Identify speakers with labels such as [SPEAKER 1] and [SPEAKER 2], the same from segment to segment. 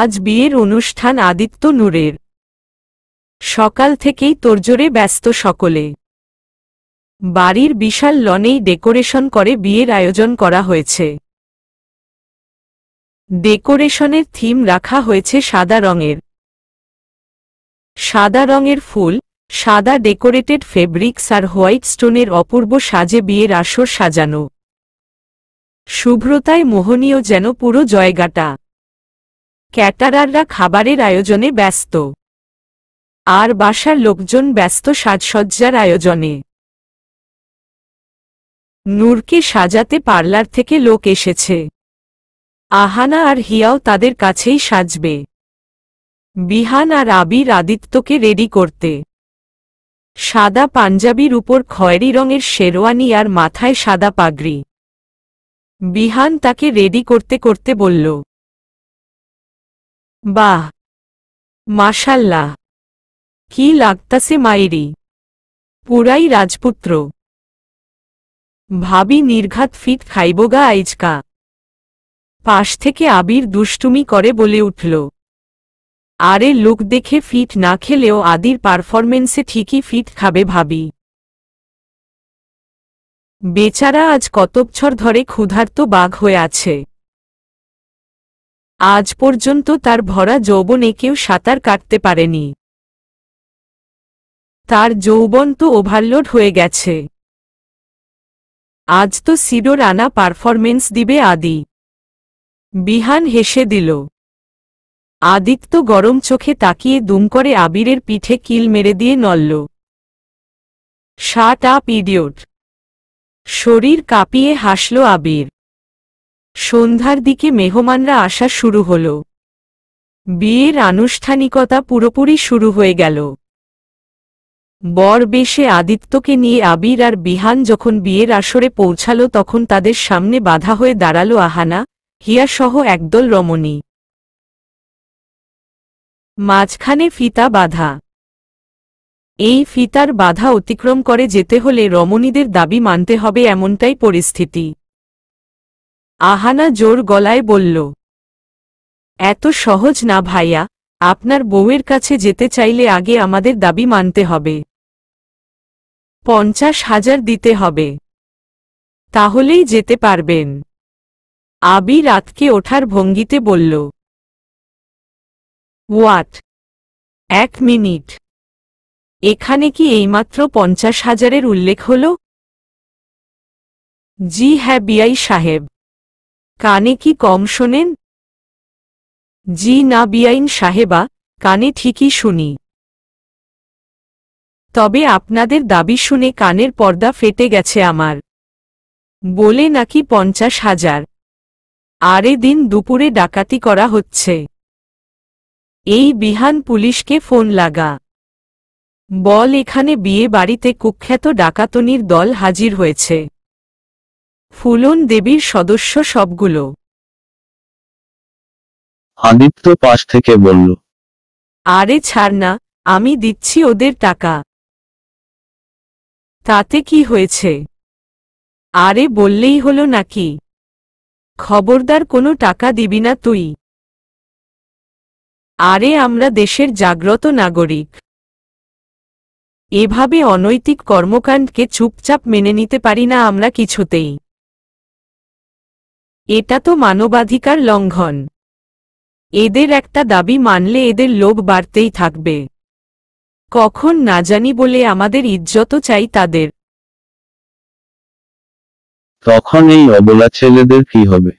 [SPEAKER 1] আজ বিয়ের অনুষ্ঠান আদিত্য নূরের সকাল থেকেই তোরজোরে ব্যস্ত সকলে বাড়ির বিশাল লনেই ডেকোরেশন করে বিয়ের আয়োজন করা হয়েছে ডেকোরেশনের থিম রাখা হয়েছে সাদা রঙের সাদা রঙের ফুল সাদা ডেকোরেটেড ফেব্রিক্স আর হোয়াইট স্টোনের অপূর্ব সাজে বিয়ের আসর সাজানো শুভ্রতায় মোহনীয় যেন পুরো জয়গাটা ক্যাটারাররা খাবারের আয়োজনে ব্যস্ত আর বাসার লোকজন ব্যস্ত সাজসজ্জার আয়োজনে নূরকে সাজাতে পার্লার থেকে লোক এসেছে আহানা আর হিয়াও তাদের কাছেই সাজবে বিহান আর আবির আদিত্যকে রেডি করতে সাদা পাঞ্জাবির উপর খয়েরি রঙের শেরওয়ানি আর মাথায় সাদা পাগড়ি বিহান তাকে রেডি করতে করতে বলল বাহ মাশাল্লাহ কি লাগতাছে মায়েরি পুরাই রাজপুত্র ভাবি নির্ঘাত ফিট খাইবগা আইজকা পাশ থেকে আবির দুষ্টুমি করে বলে উঠল আরে লোক দেখে ফিট না খেলেও আদির পারফরমেন্সে ঠিকই ফিট খাবে ভাবি বেচারা আজ কতবছর ধরে ক্ষুধার্ত বাঘ হয়ে আছে আজ পর্যন্ত তার ভরা যৌবনে কেউ সাঁতার কাটতে পারেনি তার যৌবন তো ওভারলোড হয়ে গেছে আজ তো সিডো রানা পারফরমেন্স দিবে আদি বিহান হেসে দিল আদিত্য গরম চোখে তাকিয়ে দুম করে আবিরের পিঠে কিল মেরে দিয়ে নলল শার্ট আপ ইডিওট শরীর কাঁপিয়ে হাসল আবির সন্ধ্যার দিকে মেহমানরা আসা শুরু হল বিয়ের আনুষ্ঠানিকতা পুরোপুরি শুরু হয়ে গেল বর বেশে আদিত্যকে নিয়ে আবির আর বিহান যখন বিয়ের আসরে পৌঁছাল তখন তাদের সামনে বাধা হয়ে দাঁড়ালো আহানা হিয়াসহ একদল রমণী মাঝখানে ফিতা বাধা এই ফিতার বাধা অতিক্রম করে যেতে হলে রমণীদের দাবি মানতে হবে এমনটাই পরিস্থিতি আহানা জোর গলায় বলল এত সহজ না ভাইয়া আপনার বউয়ের কাছে যেতে চাইলে আগে আমাদের দাবি মানতে হবে পঞ্চাশ হাজার দিতে হবে তাহলেই যেতে পারবেন আবি রাতকে ওঠার ভঙ্গিতে বলল ওয়াট এক মিনিট এখানে কি এইমাত্র পঞ্চাশ হাজারের উল্লেখ হল জি হ্যাঁ বিআই সাহেব কানে কি কম শোনেন জি না বিআইন সাহেবা কানে ঠিকই শুনি তবে আপনাদের দাবি শুনে কানের পর্দা ফেটে গেছে আমার বলে নাকি পঞ্চাশ হাজার আরে দিন দুপুরে ডাকাতি করা হচ্ছে এই বিহান পুলিশকে ফোন লাগা বল এখানে বিয়ে বাড়িতে কুখ্যাত ডাকাতনির দল হাজির হয়েছে ফুলন দেবীর সদস্য সবগুলো
[SPEAKER 2] আদিত্য পাশ থেকে বলল
[SPEAKER 1] আরে ছাড় না আমি দিচ্ছি ওদের টাকা তাতে কি হয়েছে আরে বললেই হলো নাকি খবরদার কোনো টাকা দিবি না তুই আরে আমরা দেশের জাগ্রত নাগরিক এভাবে অনৈতিক কর্মকাণ্ডকে চুপচাপ মেনে নিতে পারি না আমরা কিছুতেই এটা তো মানবাধিকার লঙ্ঘন এদের একটা দাবি মানলে এদের লোভ বাড়তেই থাকবে কখন না জানি বলে আমাদের ইজ্জত চাই তাদের
[SPEAKER 2] তখন এই অবলা ছেলেদের কি হবে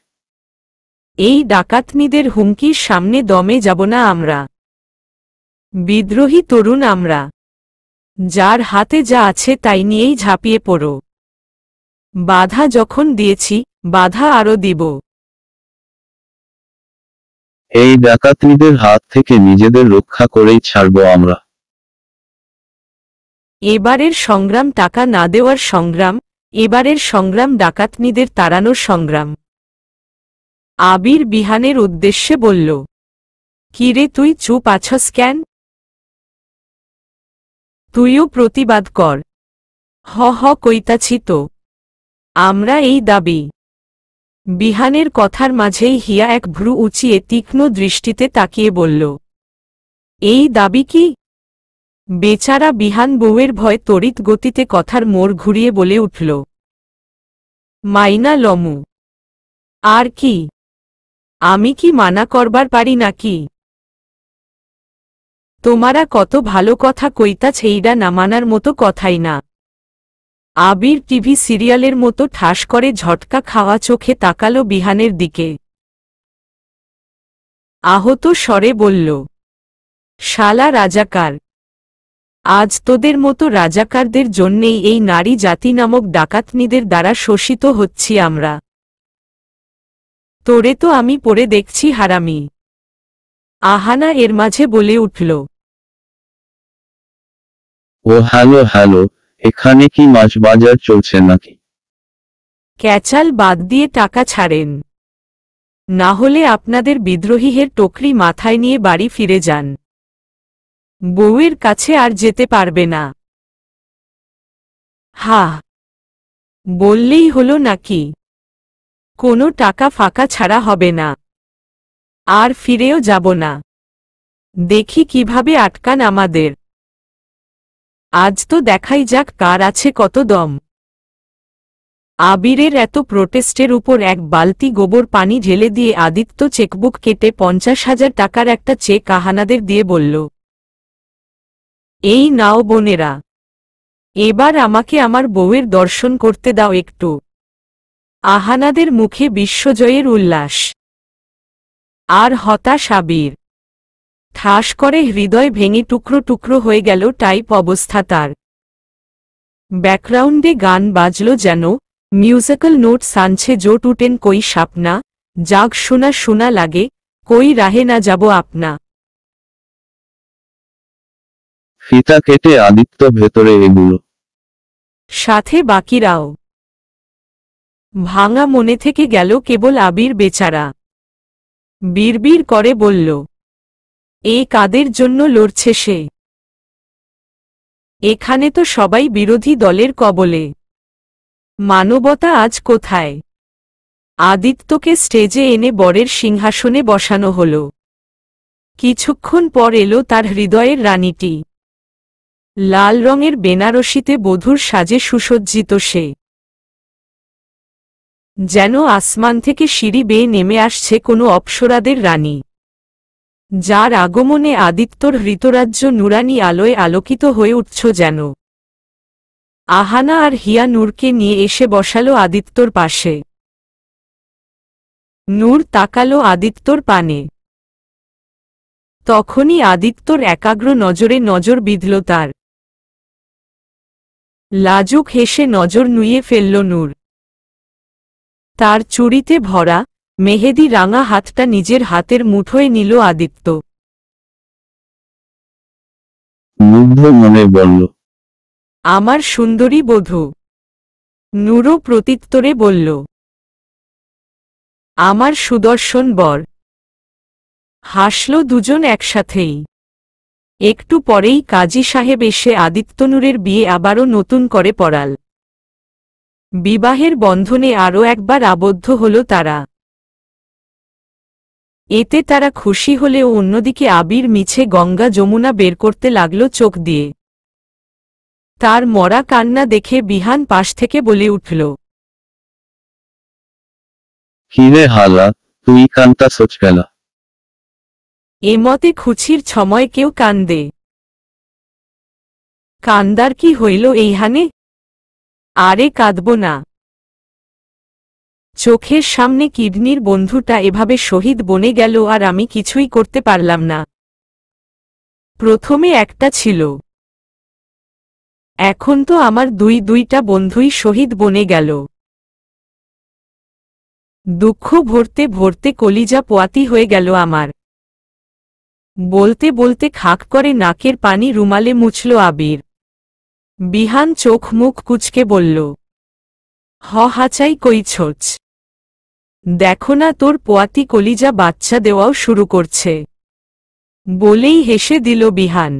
[SPEAKER 1] এই ডাকাতনিদের হুমকির সামনে দমে যাব না আমরা বিদ্রোহী তরুণ আমরা যার হাতে যা আছে তাই নিয়েই ঝাঁপিয়ে পড়ো বাধা যখন দিয়েছি বাধা আরো দিব
[SPEAKER 2] এই ডাকাতিদের হাত থেকে নিজেদের রক্ষা করেই ছাড়ব আমরা
[SPEAKER 1] এবারের সংগ্রাম টাকা না দেওয়ার সংগ্রাম এবারের সংগ্রাম ডাকাতনিদের তাড়ানোর সংগ্রাম আবির বিহানের উদ্দেশ্যে বলল কিরে তুই চুপ আছস কেন তুইও প্রতিবাদ কর হ হ কইতাছি তো আমরা এই দাবি বিহানের কথার মাঝেই হিয়া এক ভ্রু উঁচিয়ে তীক্ষ্ণ দৃষ্টিতে তাকিয়ে বলল এই দাবি কি বেচারা বিহান বউয়ের ভয় তড়িৎ গতিতে কথার মোড় ঘুরিয়ে বলে উঠল মাইনা লমু আর কি আমি কি মানা করবার পারি নাকি তোমারা কত ভালো কথা কইতা ছেইডা না মানার মতো কথাই না আবির টিভি সিরিয়ালের মতো ঠাস করে ঝটকা খাওয়া চোখে তাকাল বিহানের দিকে আহত স্বরে বলল শালা রাজাকার আজ তোদের মতো রাজাকারদের জন্যেই এই নারী জাতি নামক ডাকাতনিদের দ্বারা শোষিত হচ্ছি আমরা তোরে তো আমি পড়ে দেখছি হারামি আহানা এর মাঝে বলে উঠল
[SPEAKER 2] ও হ্যালো হ্যালো এখানে কি মাছ বাজার চলছে নাকি
[SPEAKER 1] ক্যাচাল বাদ দিয়ে টাকা ছাড়েন না হলে আপনাদের বিদ্রোহীহের টোকরি মাথায় নিয়ে বাড়ি ফিরে যান বউয়ের কাছে আর যেতে পারবে না হা বললেই হলো নাকি কোনো টাকা ফাঁকা ছাড়া হবে না আর ফিরেও যাব না দেখি কিভাবে আটকান আমাদের আজ তো দেখাই যাক কার আছে কত দম আবিরের এত প্রোটেস্টের উপর এক বালতি গোবর পানি ঢেলে দিয়ে আদিত্য চেকবুক কেটে পঞ্চাশ হাজার টাকার একটা চেক আহানাদের দিয়ে বলল এই নাও বোনেরা এবার আমাকে আমার বউয়ের দর্শন করতে দাও একটু আহানাদের মুখে বিশ্বজয়ের উল্লাস আর হতাশ আবির ঠাস করে হৃদয় ভেঙে টুকরো টুকরো হয়ে গেল টাইপ অবস্থা তার ব্যাকগ্রাউন্ডে গান বাজল যেন মিউজিক্যাল নোট সানছে জোট টুটেন কই সাপনা জাগ শোনা শোনা লাগে কই রাহে না যাব আপনা
[SPEAKER 2] ফিতা কেটে আদিত্য ভেতরে এগুলো
[SPEAKER 1] সাথে বাকিরাও ভাঙা মনে থেকে গেল কেবল আবির বেচারা বিড়বিড় করে বলল এ কাদের জন্য লড়ছে সে এখানে তো সবাই বিরোধী দলের কবলে মানবতা আজ কোথায় আদিত্যকে স্টেজে এনে বরের সিংহাসনে বসানো হল কিছুক্ষণ পর এলো তার হৃদয়ের রানীটি লাল রঙের বেনারসিতে বধুর সাজে সুসজ্জিত সে যেন আসমান থেকে সিঁড়ি বেয়ে নেমে আসছে কোনো অপসরাদের রানী যার আগমনে আদিত্যর হৃতরাজ্য নুরানি আলোয় আলোকিত হয়ে উঠছ যেন আহানা আর হিয়া নূরকে নিয়ে এসে বসালো আদিত্যর পাশে নূর তাকালো আদিত্যর পানে তখনই আদিত্যর একাগ্র নজরে নজর বিধল তার লাজুক হেসে নজর নুয়ে ফেলল নূর তার চুরিতে ভরা মেহেদি রাঙা হাতটা নিজের হাতের মুঠোয় নিল আদিত্য
[SPEAKER 2] মনে বলল
[SPEAKER 1] আমার সুন্দরী বধূ নুরো প্রতিত্তরে বলল আমার সুদর্শন বর হাসল দুজন একসাথেই একটু পরেই কাজী সাহেব এসে আদিত্যনুরের বিয়ে আবারও নতুন করে পড়াল বিবাহের বন্ধনে আরও একবার আবদ্ধ হল তারা এতে তারা খুশি হলেও অন্যদিকে আবির মিছে গঙ্গা যমুনা বের করতে লাগল চোখ দিয়ে তার মরা কান্না দেখে বিহান পাশ থেকে বলে উঠল
[SPEAKER 2] এ মতে
[SPEAKER 1] এমতে খুচির ছময় কেউ কান্দে কান্দার কি হইল এইহানে আরে কাঁদব না চোখের সামনে কিডনির বন্ধুটা এভাবে শহীদ বনে গেল আর আমি কিছুই করতে পারলাম না প্রথমে একটা ছিল এখন তো আমার দুই দুইটা বন্ধুই শহীদ বনে গেল দুঃখ ভরতে ভরতে কলিজা পোয়াতি হয়ে গেল আমার বলতে বলতে খাক করে নাকের পানি রুমালে মুছল আবির বিহান চোখ মুখ কুচকে বলল হ হাচাই কই দেখো না তোর পোয়াতি কলিজা বাচ্চা দেওয়াও শুরু করছে বলেই হেসে দিল বিহান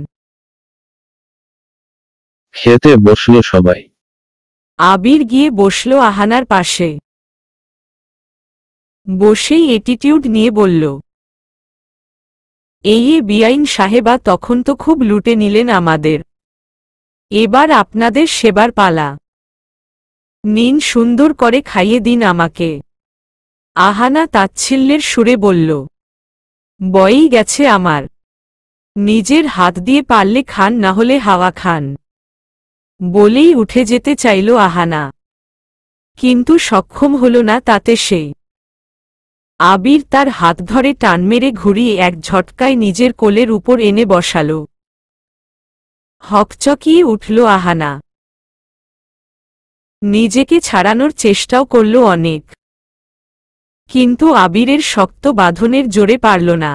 [SPEAKER 2] খেতে বসল সবাই
[SPEAKER 1] আবির গিয়ে বসল আহানার পাশে বসেই এটিটিউড নিয়ে বলল এই বিআইন সাহেবা তখন তো খুব লুটে নিলেন আমাদের এবার আপনাদের সেবার পালা নিন সুন্দর করে খাইয়ে দিন আমাকে আহানা তাচ্ছিল্যের সুরে বলল বয়েই গেছে আমার নিজের হাত দিয়ে পারলে খান না হলে হাওয়া খান বলেই উঠে যেতে চাইল আহানা কিন্তু সক্ষম হল না তাতে সে আবির তার হাত ধরে টান মেরে ঘুরিয়ে এক ঝটকায় নিজের কোলের উপর এনে বসাল হকচকিয়ে উঠল আহানা নিজেকে ছাড়ানোর চেষ্টাও করল অনেক কিন্তু আবিরের শক্ত বাঁধনের জোরে পারল না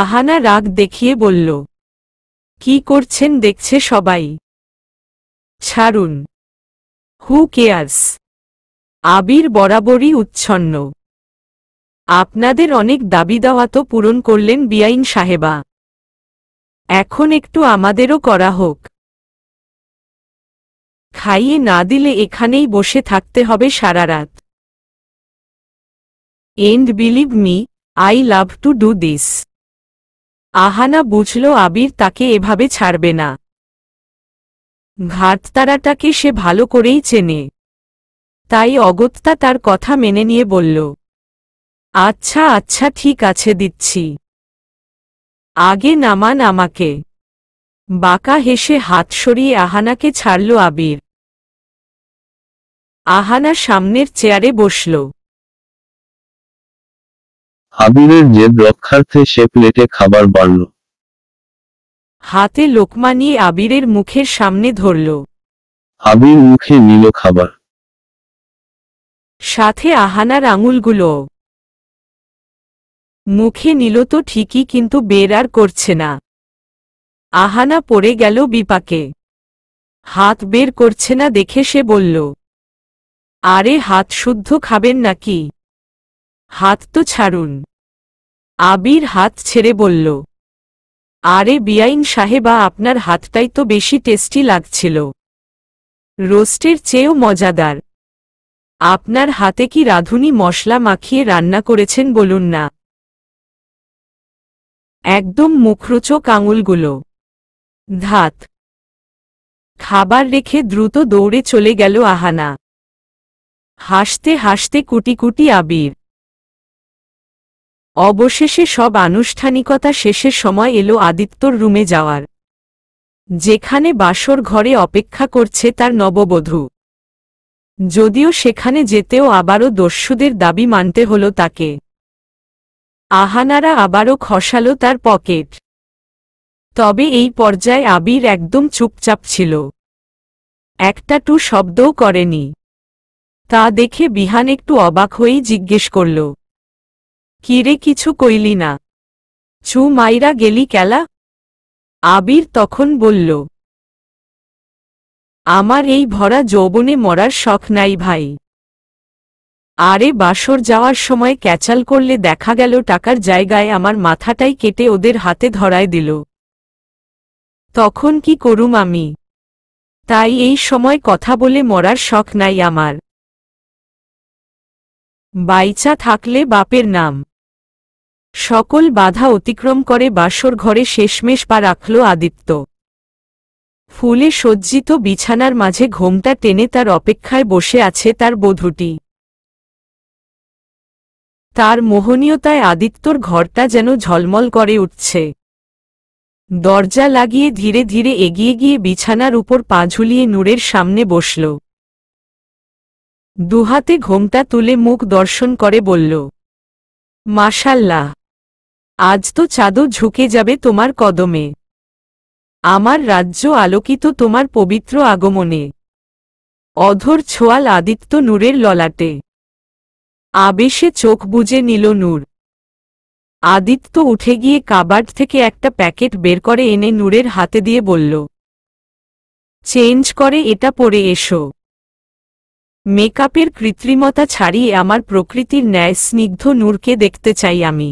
[SPEAKER 1] আহানা রাগ দেখিয়ে বলল কি করছেন দেখছে সবাই ছাড়ুন হু কেয়ার্স আবির বরাবরই উচ্ছন্ন আপনাদের অনেক দাবি দাওয়া তো পূরণ করলেন বিআইন সাহেবা এখন একটু আমাদেরও করা হোক খাইয়ে না দিলে এখানেই বসে থাকতে হবে সারা রাত and believe me I love to do this Ahana বুঝল আবির তাকে এভাবে ছাড়বে না ঘাততারাটাকে সে ভালো করেই চেনে তাই অগত্যা তার কথা মেনে নিয়ে বলল আচ্ছা আচ্ছা ঠিক আছে দিচ্ছি আগে নামান আমাকে বাঁকা হেসে হাত সরিয়ে আহানাকে ছাড়ল আবির আহানা সামনের চেয়ারে বসল
[SPEAKER 2] আবিরের জেদ রক্ষার্থে সে প্লেটে খাবার বাড়ল
[SPEAKER 1] হাতে লোকমা নিয়ে আবিরের মুখের সামনে ধরল
[SPEAKER 2] আবির মুখে নিল খাবার
[SPEAKER 1] সাথে আহানার আঙুলগুলো মুখে নিল তো ঠিকই কিন্তু বের আর করছে না আহানা পড়ে গেল বিপাকে হাত বের করছে না দেখে সে বলল আরে হাত শুদ্ধ খাবেন নাকি হাত তো ছাড়ুন আবির হাত ছেড়ে বলল আরে বিয়াইন সাহেবা আপনার হাতটাই তো বেশি টেস্টি লাগছিল রোস্টের চেয়েও মজাদার আপনার হাতে কি রাঁধুনি মশলা মাখিয়ে রান্না করেছেন বলুন না একদম মুখরোচক আঙুলগুলো ধাত খাবার রেখে দ্রুত দৌড়ে চলে গেল আহানা হাসতে হাসতে কুটি কুটি আবির অবশেষে সব আনুষ্ঠানিকতা শেষের সময় এলো আদিত্যর রুমে যাওয়ার যেখানে বাসর ঘরে অপেক্ষা করছে তার নববধূ যদিও সেখানে যেতেও আবারও দস্যুদের দাবি মানতে হল তাকে আহানারা আবারও খসালো তার পকেট তবে এই পর্যায়ে আবির একদম চুপচাপ ছিল একটা টু শব্দও করেনি তা দেখে বিহান একটু অবাক হয়েই জিজ্ঞেস করল কিরে কিছু কইলি না ছু মাইরা গেলি কেলা আবির তখন বলল আমার এই ভরা যৌবনে মরার শখ নাই ভাই আরে বাসর যাওয়ার সময় ক্যাচাল করলে দেখা গেল টাকার জায়গায় আমার মাথাটাই কেটে ওদের হাতে ধরায় দিল তখন কি করুম আমি তাই এই সময় কথা বলে মরার শখ নাই আমার বাইচা থাকলে বাপের নাম সকল বাধা অতিক্রম করে বাসর ঘরে শেষমেশ পা রাখল আদিত্য ফুলে সজ্জিত বিছানার মাঝে ঘোমটা টেনে তার অপেক্ষায় বসে আছে তার বধূটি তার মোহনীয়তায় আদিত্যর ঘরটা যেন ঝলমল করে উঠছে দরজা লাগিয়ে ধীরে ধীরে এগিয়ে গিয়ে বিছানার উপর পা ঝুলিয়ে নূরের সামনে বসল দুহাতে ঘোমটা তুলে মুখ দর্শন করে বলল মাশাল্লাহ আজ তো চাঁদও ঝুঁকে যাবে তোমার কদমে আমার রাজ্য আলোকিত তোমার পবিত্র আগমনে অধর ছোয়াল আদিত্য নূরের ললাটে আবেশে চোখ বুজে নিল নূর আদিত্য উঠে গিয়ে কাবার্ড থেকে একটা প্যাকেট বের করে এনে নূরের হাতে দিয়ে বলল চেঞ্জ করে এটা পরে এসো মেকআপের কৃত্রিমতা ছাড়িয়ে আমার প্রকৃতির ন্যায় স্নিগ্ধ নূরকে দেখতে চাই আমি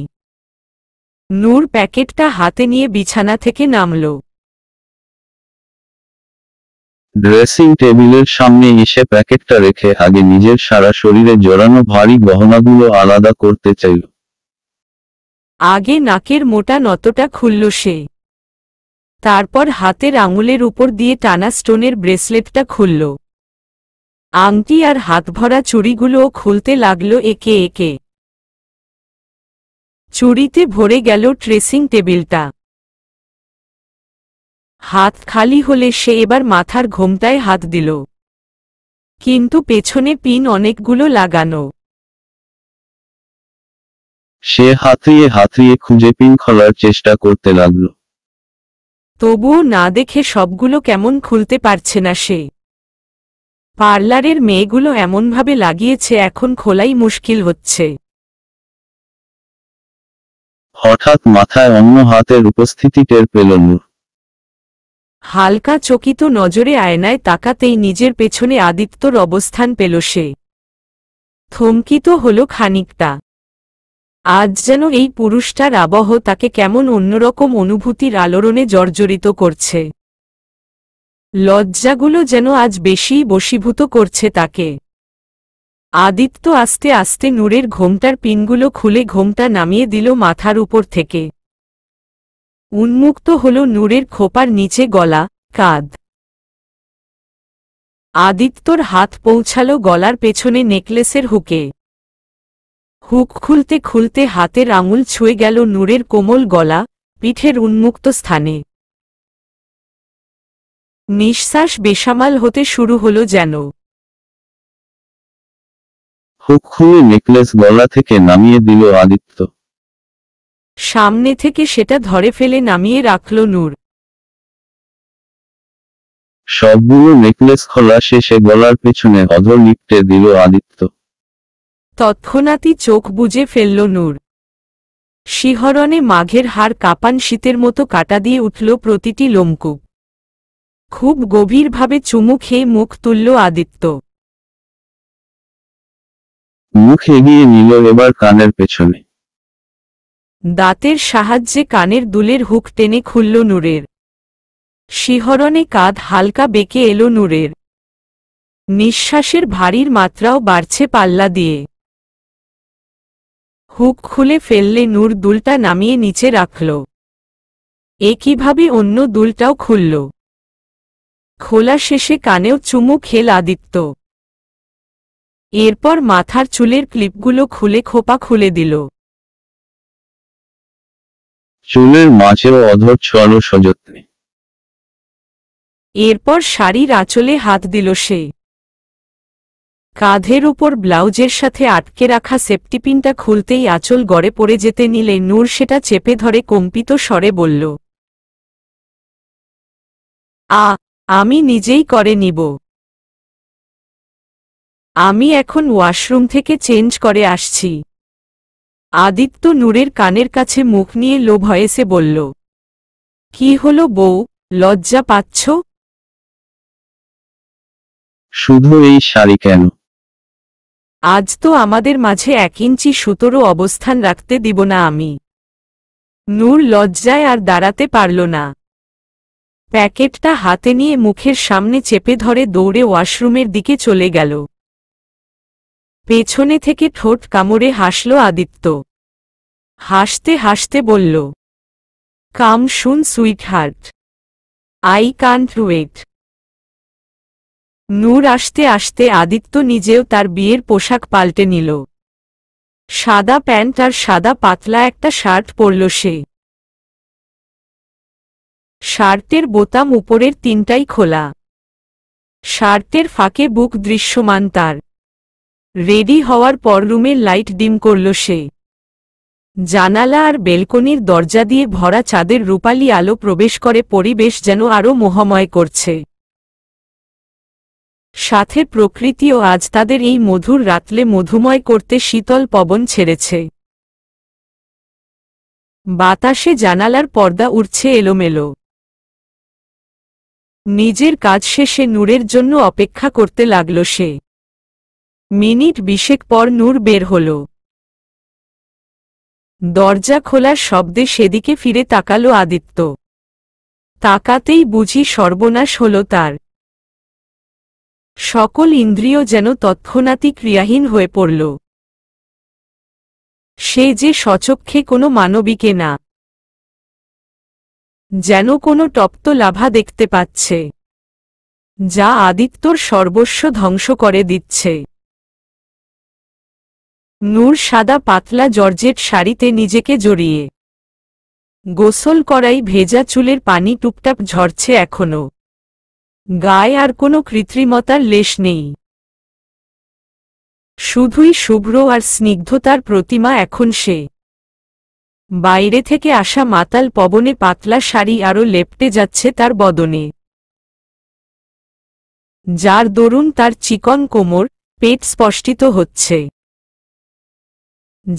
[SPEAKER 1] নূর প্যাকেটটা হাতে নিয়ে বিছানা থেকে নামল
[SPEAKER 2] ড্রেসিং টেবিলের সামনে এসে প্যাকেটটা রেখে আগে নিজের সারা শরীরে জড়ানো ভারী গহনাগুলো আলাদা করতে চাইল
[SPEAKER 1] আগে নাকের মোটা নতটা খুলল সে তারপর হাতের আঙুলের উপর দিয়ে টানা স্টোনের ব্রেসলেটটা খুলল আংটি আর হাতভরা চুড়িগুলোও খুলতে লাগল একে একে চুরিতে ভরে গেল ট্রেসিং টেবিলটা হাত খালি হলে সে এবার মাথার ঘোমটায় হাত দিল কিন্তু পেছনে পিন অনেকগুলো লাগানো
[SPEAKER 2] সে হাতিয়ে হাতিয়ে খুঁজে পিন খোলার চেষ্টা করতে লাগল
[SPEAKER 1] তবুও না দেখে সবগুলো কেমন খুলতে পারছে না সে পার্লারের মেয়েগুলো এমনভাবে লাগিয়েছে এখন খোলাই মুশকিল হচ্ছে
[SPEAKER 2] হঠাৎ মাথায় অন্য হাতের উপস্থিতি টের পেল নূর
[SPEAKER 1] হালকা চকিত নজরে আয়নায় তাকাতেই নিজের পেছনে আদিত্যর অবস্থান পেল সে থমকিত হল খানিকটা আজ যেন এই পুরুষটার আবহ তাকে কেমন অন্যরকম অনুভূতির আলোড়নে জর্জরিত করছে লজ্জাগুলো যেন আজ বেশি বশীভূত করছে তাকে আদিত্য আস্তে আস্তে নূরের ঘোমটার পিনগুলো খুলে ঘোমটা নামিয়ে দিল মাথার উপর থেকে উন্মুক্ত হল নূরের খোপার নিচে গলা কাদ আদিত্যর হাত পৌঁছালো গলার পেছনে নেকলেসের হুকে হুক খুলতে খুলতে হাতের আঙুল ছুঁয়ে গেল নূরের কোমল গলা পিঠের উন্মুক্ত স্থানে নিঃশ্বাস বেসামাল হতে শুরু হলো যেন
[SPEAKER 2] হুক নেকলেস গলা থেকে নামিয়ে দিল আদিত্য
[SPEAKER 1] সামনে থেকে সেটা ধরে ফেলে নামিয়ে রাখল নূর
[SPEAKER 2] সবগুলো নেকলেস খোলা শেষে গলার পেছনে অধর নিপটে দিল
[SPEAKER 1] আদিত্য তৎক্ষণাৎই চোখ বুঝে ফেলল নূর শিহরণে মাঘের হাড় কাপান শীতের মতো কাটা দিয়ে উঠল প্রতিটি লোমকূপ খুব গভীরভাবে চুমু খেয়ে মুখ তুলল আদিত্য
[SPEAKER 2] মুখ এগিয়ে নিল এবার কানের পেছনে
[SPEAKER 1] দাঁতের সাহায্যে কানের দুলের হুক টেনে খুলল নূরের শিহরণে কাঁধ হালকা বেঁকে এলো নূরের নিঃশ্বাসের ভারীর মাত্রাও বাড়ছে পাল্লা দিয়ে হুক খুলে ফেললে নূর দুলটা নামিয়ে নিচে রাখল একইভাবে অন্য দুলটাও খুলল খোলা শেষে কানেও চুমু খেল আদিত্য এরপর মাথার চুলের ক্লিপগুলো খুলে খোপা খুলে দিল
[SPEAKER 2] চুলের মাঝেও অধর ছড়ানো সযত্নে
[SPEAKER 1] এরপর শাড়ির আঁচলে হাত দিল সে কাঁধের উপর ব্লাউজের সাথে আটকে রাখা সেপ্টিপিনটা খুলতেই আঁচল গড়ে পড়ে যেতে নিলে নূর সেটা চেপে ধরে কম্পিত স্বরে বলল আ আমি নিজেই করে নিব আমি এখন ওয়াশরুম থেকে চেঞ্জ করে আসছি আদিত্য নূরের কানের কাছে মুখ নিয়ে লো ভয়েসে বলল কি হলো বউ লজ্জা পাচ্ছ
[SPEAKER 2] শুধু এই শাড়ি কেন
[SPEAKER 1] আজ তো আমাদের মাঝে এক ইঞ্চি সুতোরও অবস্থান রাখতে দিব না আমি নূর লজ্জায় আর দাঁড়াতে পারল না প্যাকেটটা হাতে নিয়ে মুখের সামনে চেপে ধরে দৌড়ে ওয়াশরুমের দিকে চলে গেল পেছনে থেকে ঠোঁট কামড়ে হাসল আদিত্য হাসতে হাসতে বলল কাম শুন sweetheart I can't wait Noor আসতে আসতে আদিত্য নিজেও তার বিয়ের পোশাক পাল্টে নিল সাদা প্যান্ট আর সাদা পাতলা একটা শার্ট পরল সে শার্টের বোতাম উপরের তিনটাই খোলা শার্টের ফাঁকে বুক দৃশ্যমান তার রেডি হওয়ার পর রুমের লাইট ডিম করল সে জানালা আর বেলকনির দরজা দিয়ে ভরা চাঁদের রূপালি আলো প্রবেশ করে পরিবেশ যেন আরও মোহময় করছে সাথে প্রকৃতিও আজ তাদের এই মধুর রাতলে মধুময় করতে শীতল পবন ছেড়েছে বাতাসে জানালার পর্দা উড়ছে এলোমেলো নিজের কাজ শেষে নূরের জন্য অপেক্ষা করতে লাগল সে মিনিট বিশেক পর নূর বের হল দরজা খোলার শব্দে সেদিকে ফিরে তাকালো আদিত্য তাকাতেই বুঝি সর্বনাশ হল তার সকল ইন্দ্রিয় যেন তৎক্ষণাতি ক্রিয়াহীন হয়ে পড়ল সে যে সচক্ষে কোনো মানবিকে না যেন কোনো টপ্ত লাভা দেখতে পাচ্ছে যা আদিত্যর সর্বস্ব ধ্বংস করে দিচ্ছে নূর সাদা পাতলা জর্জেট শাড়িতে নিজেকে জড়িয়ে গোসল করাই ভেজা চুলের পানি টুপটাপ ঝরছে এখনো গায়ে আর কোনো কৃত্রিমতার লেশ নেই শুধুই শুভ্র আর স্নিগ্ধতার প্রতিমা এখন সে বাইরে থেকে আসা মাতাল পবনে পাতলা শাড়ি আরও লেপটে যাচ্ছে তার বদনে যার দরুন তার চিকন কোমর পেট স্পষ্টিত হচ্ছে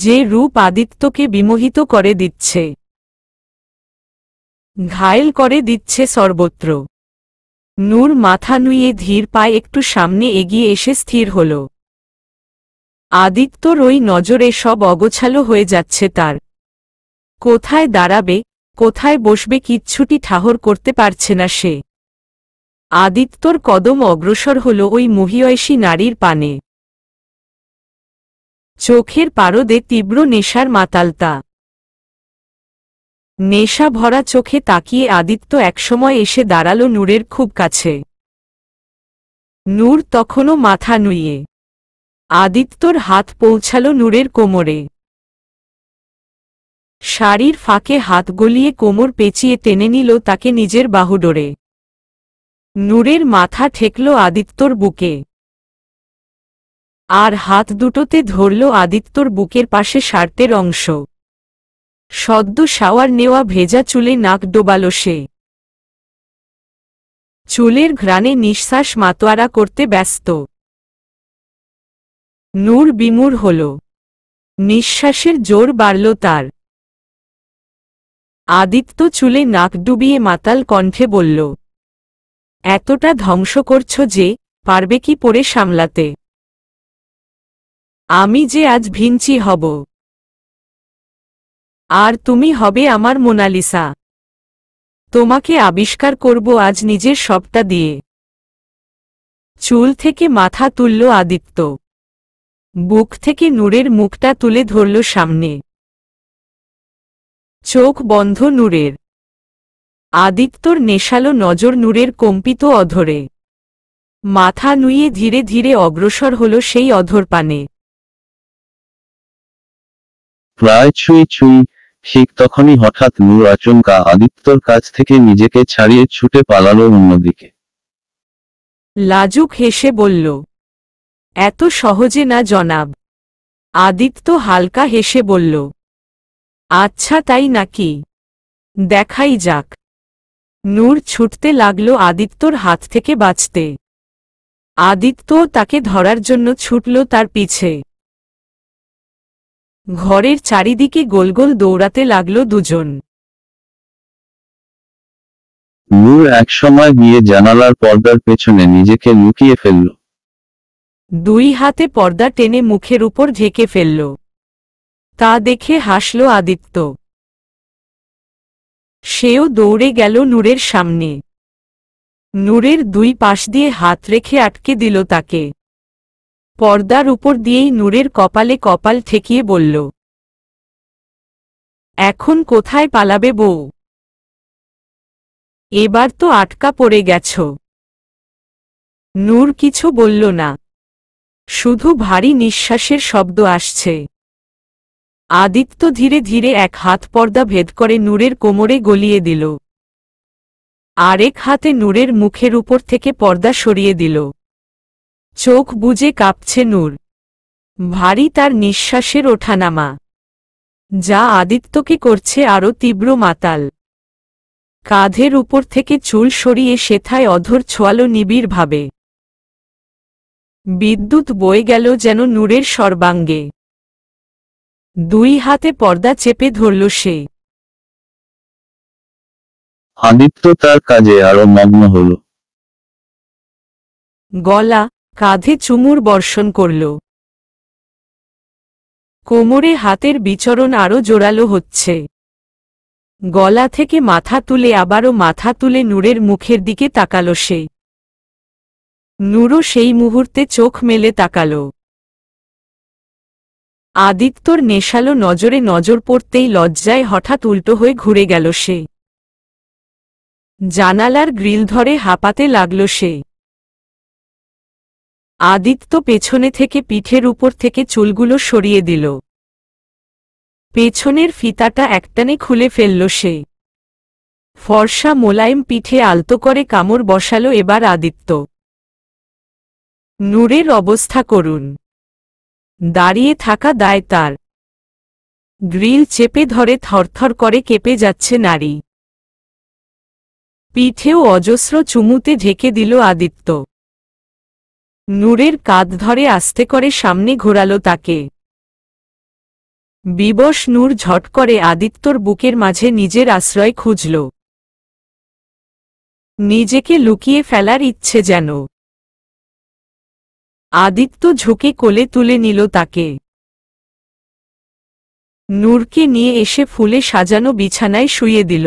[SPEAKER 1] যে রূপ আদিত্যকে বিমোহিত করে দিচ্ছে ঘায়েল করে দিচ্ছে সর্বত্র নূর মাথা নুয়ে ধীর পায়ে একটু সামনে এগিয়ে এসে স্থির হল আদিত্যর ওই নজরে সব অগোছালো হয়ে যাচ্ছে তার কোথায় দাঁড়াবে কোথায় বসবে কিচ্ছুটি ঠাহর করতে পারছে না সে আদিত্যর কদম অগ্রসর হল ওই মহিয়সী নারীর পানে চোখের পারদে তীব্র নেশার মাতালতা নেশা ভরা চোখে তাকিয়ে আদিত্য একসময় এসে দাঁড়ালো নূরের খুব কাছে নূর তখনও মাথা নুইয়ে আদিত্যর হাত পৌঁছাল নূরের কোমরে শাড়ির ফাঁকে হাত গলিয়ে কোমর পেঁচিয়ে টেনে নিল তাকে নিজের বাহুডোরে নূরের মাথা ঠেকল আদিত্যর বুকে আর হাত দুটোতে ধরল আদিত্যর বুকের পাশে সার্তের অংশ সদ্য শাওয়ার নেওয়া ভেজা চুলে নাক ডোবাল সে চুলের ঘ্রাণে নিঃশ্বাস মাতোয়ারা করতে ব্যস্ত নূর বিমূর হল নিঃশ্বাসের জোর বাড়ল তার আদিত্য চুলে নাক ডুবিয়ে মাতাল কণ্ঠে বলল এতটা ধ্বংস করছ যে পারবে কি পরে সামলাতে আমি যে আজ ভিঞ্চি হব আর তুমি হবে আমার মোনালিসা তোমাকে আবিষ্কার করব আজ নিজের সবটা দিয়ে চুল থেকে মাথা তুলল আদিত্য বুক থেকে নূরের মুখটা তুলে ধরল সামনে চোখ বন্ধ নূরের আদিত্যর নেশালো নজর নূরের কম্পিত অধরে মাথা নুয়ে ধীরে ধীরে অগ্রসর হল সেই অধর পানে
[SPEAKER 2] প্রায় ছুঁই ছুঁই ঠিক তখনই হঠাৎ নূর আচমকা আদিত্যর কাছ থেকে নিজেকে ছাড়িয়ে ছুটে পালালো অন্যদিকে
[SPEAKER 1] লাজুক হেসে বলল এত সহজে না জনাব আদিত্য হালকা হেসে বলল আচ্ছা তাই নাকি দেখাই যাক নূর ছুটতে লাগল আদিত্যর হাত থেকে বাঁচতে আদিত্য তাকে ধরার জন্য ছুটল তার পিছে ঘরের চারিদিকে গোল গোল দৌড়াতে লাগল দুজন
[SPEAKER 2] নূর একসময় গিয়ে জানালার পর্দার পেছনে নিজেকে লুকিয়ে ফেলল
[SPEAKER 1] দুই হাতে পর্দা টেনে মুখের উপর ঢেকে ফেলল তা দেখে হাসল আদিত্য সেও দৌড়ে গেল নূরের সামনে নূরের দুই পাশ দিয়ে হাত রেখে আটকে দিল তাকে পর্দার উপর দিয়েই নূরের কপালে কপাল ঠেকিয়ে বলল এখন কোথায় পালাবে বউ এবার তো আটকা পড়ে গেছ নূর কিছু বলল না শুধু ভারী নিঃশ্বাসের শব্দ আসছে আদিত্য ধীরে ধীরে এক হাত পর্দা ভেদ করে নূরের কোমরে গলিয়ে দিল আরেক হাতে নূরের মুখের উপর থেকে পর্দা সরিয়ে দিল চোখ বুজে কাঁপছে নূর ভারী তার নিঃশ্বাসের ওঠানামা যা আদিত্যকে করছে আরও তীব্র মাতাল কাঁধের উপর থেকে চুল সরিয়ে সেথায় অধর নিবিড় নিবিড়ভাবে বিদ্যুৎ বয়ে গেল যেন নূরের সর্বাঙ্গে দুই হাতে পর্দা চেপে ধরল সে
[SPEAKER 2] আদিত্য তার কাজে আরো মগ্ন হল
[SPEAKER 1] গলা কাঁধে চুমুর বর্ষণ করল কোমরে হাতের বিচরণ আরও জোরালো হচ্ছে গলা থেকে মাথা তুলে আবারও মাথা তুলে নূরের মুখের দিকে তাকাল সে নূরও সেই মুহূর্তে চোখ মেলে তাকাল আদিত্যর নেশালো নজরে নজর পড়তেই লজ্জায় হঠাৎ উল্টো হয়ে ঘুরে গেল সে জানালার গ্রিল ধরে হাঁপাতে লাগল সে আদিত্য পেছনে থেকে পিঠের উপর থেকে চুলগুলো সরিয়ে দিল পেছনের ফিতাটা একটানে খুলে ফেলল সে ফর্সা মোলায়েম পিঠে আলতো করে কামড় বসালো এবার আদিত্য নূরের অবস্থা করুন দাঁড়িয়ে থাকা দায় তার গ্রিল চেপে ধরে থরথর করে কেঁপে যাচ্ছে নারী পিঠেও অজস্র চুমুতে ঢেকে দিল আদিত্য নূরের কাঁধ ধরে আস্তে করে সামনে ঘোরালো তাকে বিবশ নূর ঝট করে আদিত্যর বুকের মাঝে নিজের আশ্রয় খুঁজল নিজেকে লুকিয়ে ফেলার ইচ্ছে যেন আদিত্য ঝুঁকে কোলে তুলে নিল তাকে নূরকে নিয়ে এসে ফুলে সাজানো বিছানায় শুয়ে দিল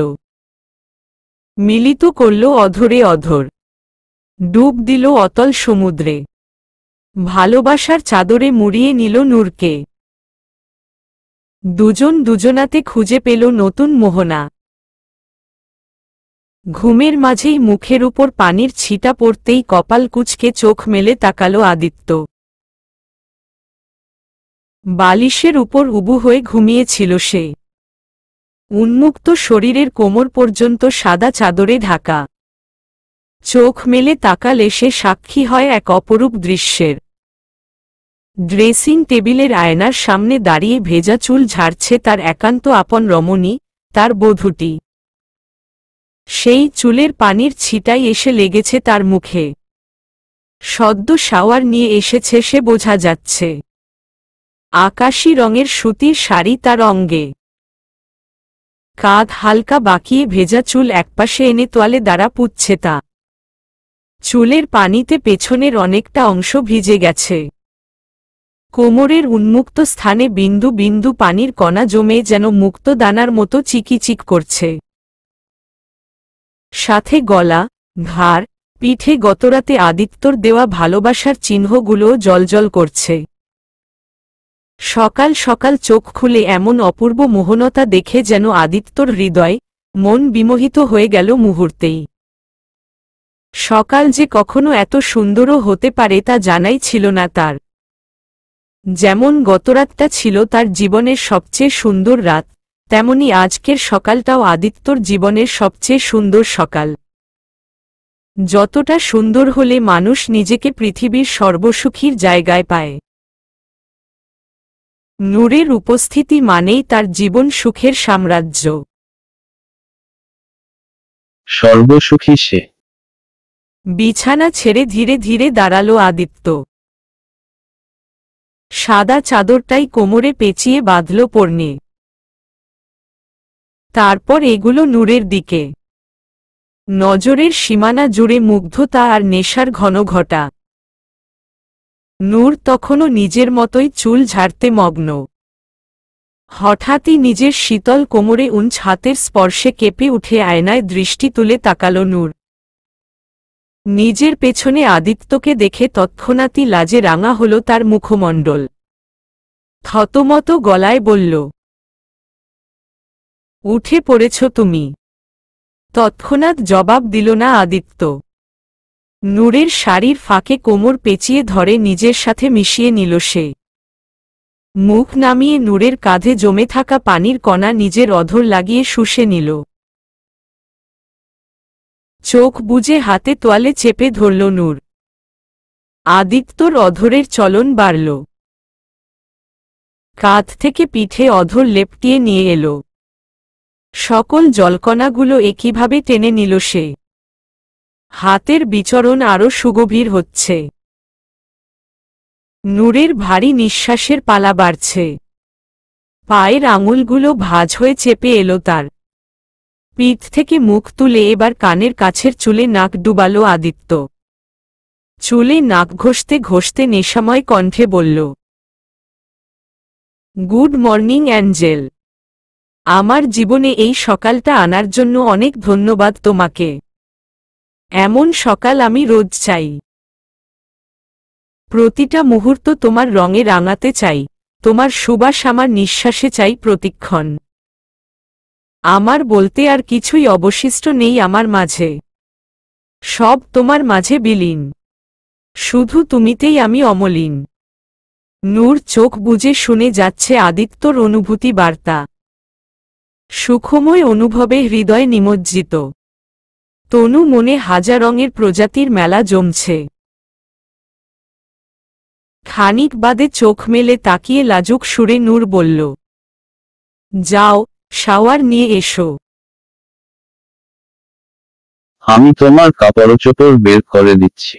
[SPEAKER 1] মিলিত করল অধরে অধর ডুব দিল অতল সমুদ্রে ভালোবাসার চাদরে মুড়িয়ে নিল নূরকে দুজন দুজনাতে খুঁজে পেল নতুন মোহনা ঘুমের মাঝেই মুখের উপর পানির ছিটা পড়তেই কপাল কুচকে চোখ মেলে তাকালো আদিত্য বালিশের উপর উবু হয়ে ঘুমিয়েছিল সে উন্মুক্ত শরীরের কোমর পর্যন্ত সাদা চাদরে ঢাকা চোখ মেলে তাকালে সে সাক্ষী হয় এক অপরূপ দৃশ্যের ড্রেসিং টেবিলের আয়নার সামনে দাঁড়িয়ে ভেজা চুল ঝাড়ছে তার একান্ত আপন রমণী তার বধূটি সেই চুলের পানির ছিটাই এসে লেগেছে তার মুখে সদ্য শাওয়ার নিয়ে এসেছে সে বোঝা যাচ্ছে আকাশি রঙের সুতির শাড়ি তার অঙ্গে কাঁধ হালকা বাঁকিয়ে ভেজা চুল একপাশে এনে তোয়ালে দ্বারা পুচ্ছে তা চুলের পানিতে পেছনের অনেকটা অংশ ভিজে গেছে কোমরের উন্মুক্ত স্থানে বিন্দু বিন্দু পানির কণা জমে যেন মুক্ত দানার মতো চিকিচিক করছে সাথে গলা ঘাড় পিঠে গতরাতে আদিত্যর দেওয়া ভালোবাসার চিহ্নগুলোও জলজল করছে সকাল সকাল চোখ খুলে এমন অপূর্ব মোহনতা দেখে যেন আদিত্যর হৃদয় মন বিমোহিত হয়ে গেল মুহূর্তেই সকাল যে কখনো এত সুন্দরও হতে পারে তা জানাই ছিল না তার যেমন গতরাতটা ছিল তার জীবনের সবচেয়ে সুন্দর রাত তেমনি আজকের সকালটাও আদিত্যর জীবনের সবচেয়ে সুন্দর সকাল যতটা সুন্দর হলে মানুষ নিজেকে পৃথিবীর সর্বসুখীর জায়গায় পায় নূরের উপস্থিতি মানেই তার জীবন সুখের সাম্রাজ্য
[SPEAKER 2] সর্বসুখী সে
[SPEAKER 1] বিছানা ছেড়ে ধীরে ধীরে দাঁড়ালো আদিত্য সাদা চাদরটাই কোমরে পেঁচিয়ে বাঁধল পর্নে তারপর এগুলো নূরের দিকে নজরের সীমানা জুড়ে মুগ্ধতা আর নেশার ঘন ঘটা নূর তখনও নিজের মতোই চুল ঝাড়তে মগ্ন হঠাৎই নিজের শীতল কোমরে উঞ্চ হাতের স্পর্শে কেঁপে উঠে আয়নায় দৃষ্টি তুলে তাকাল নূর নিজের পেছনে আদিত্যকে দেখে তৎক্ষণাৎই লাজে রাঙা হল তার মুখমণ্ডল থতমত গলায় বলল উঠে পড়েছ তুমি তৎক্ষণাৎ জবাব দিল না আদিত্য নূরের শাড়ির ফাঁকে কোমর পেঁচিয়ে ধরে নিজের সাথে মিশিয়ে নিল সে মুখ নামিয়ে নূরের কাঁধে জমে থাকা পানির কণা নিজের অধর লাগিয়ে শুষে নিল চোখ বুঝে হাতে তোয়ালে চেপে ধরল নূর আদিত্যর অধরের চলন বাড়ল কাঁধ থেকে পিঠে অধর লেপটিয়ে নিয়ে এলো সকল জলকণাগুলো একইভাবে টেনে নিল সে হাতের বিচরণ আরও সুগভীর হচ্ছে নূরের ভারী নিঃশ্বাসের পালা বাড়ছে পায়ের আঙুলগুলো ভাজ হয়ে চেপে এলো তার পিঠ থেকে মুখ তুলে এবার কানের কাছের চুলে নাক ডুবালো আদিত্য চুলে নাক ঘষতে ঘষতে নেশাময় কণ্ঠে বলল গুড মর্নিং অ্যাঞ্জেল আমার জীবনে এই সকালটা আনার জন্য অনেক ধন্যবাদ তোমাকে এমন সকাল আমি রোজ চাই প্রতিটা মুহূর্ত তোমার রঙে রাঙাতে চাই তোমার সুবাস আমার নিঃশ্বাসে চাই প্রতিক্ষণ আমার বলতে আর কিছুই অবশিষ্ট নেই আমার মাঝে সব তোমার মাঝে বিলীন শুধু তুমিতেই আমি অমলিন নূর চোখ বুঝে শুনে যাচ্ছে আদিত্যর অনুভূতি বার্তা সুখময় অনুভবে হৃদয় নিমজ্জিত তনু মনে হাজার রঙের প্রজাতির মেলা জমছে খানিক বাদে চোখ মেলে তাকিয়ে লাজুক সুরে নূর বলল যাও শাওয়ার নিয়ে এসো
[SPEAKER 2] আমি তোমার কাপড় চোপড় বের করে দিচ্ছি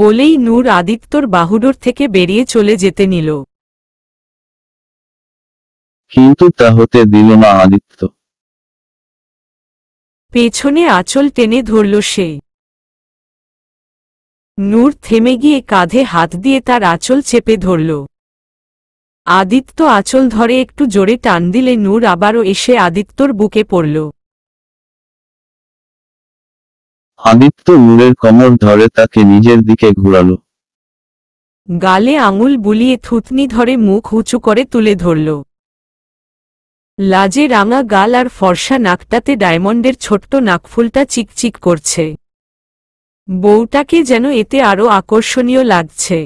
[SPEAKER 1] বলেই নূর আদিত্যর বাহুডোর থেকে বেরিয়ে চলে যেতে নিল
[SPEAKER 2] কিন্তু তা হতে দিল না আদিত্য
[SPEAKER 1] পেছনে আঁচল টেনে ধরল সে নূর থেমে গিয়ে কাঁধে হাত দিয়ে তার আঁচল চেপে ধরল আদিত্য আঁচল ধরে একটু জোরে টান দিলে নূর আবারও এসে আদিত্যর বুকে পড়ল
[SPEAKER 2] আদিত্য নূরের কমর ধরে তাকে নিজের দিকে ঘুরালো
[SPEAKER 1] গালে আঙুল বুলিয়ে থুতনি ধরে মুখ উঁচু করে তুলে ধরল লাজে রাঙা গাল আর ফর্সা নাকটাতে ডায়মন্ডের ছোট্ট নাকফুলটা চিকচিক করছে বউটাকে যেন এতে আরও আকর্ষণীয় লাগছে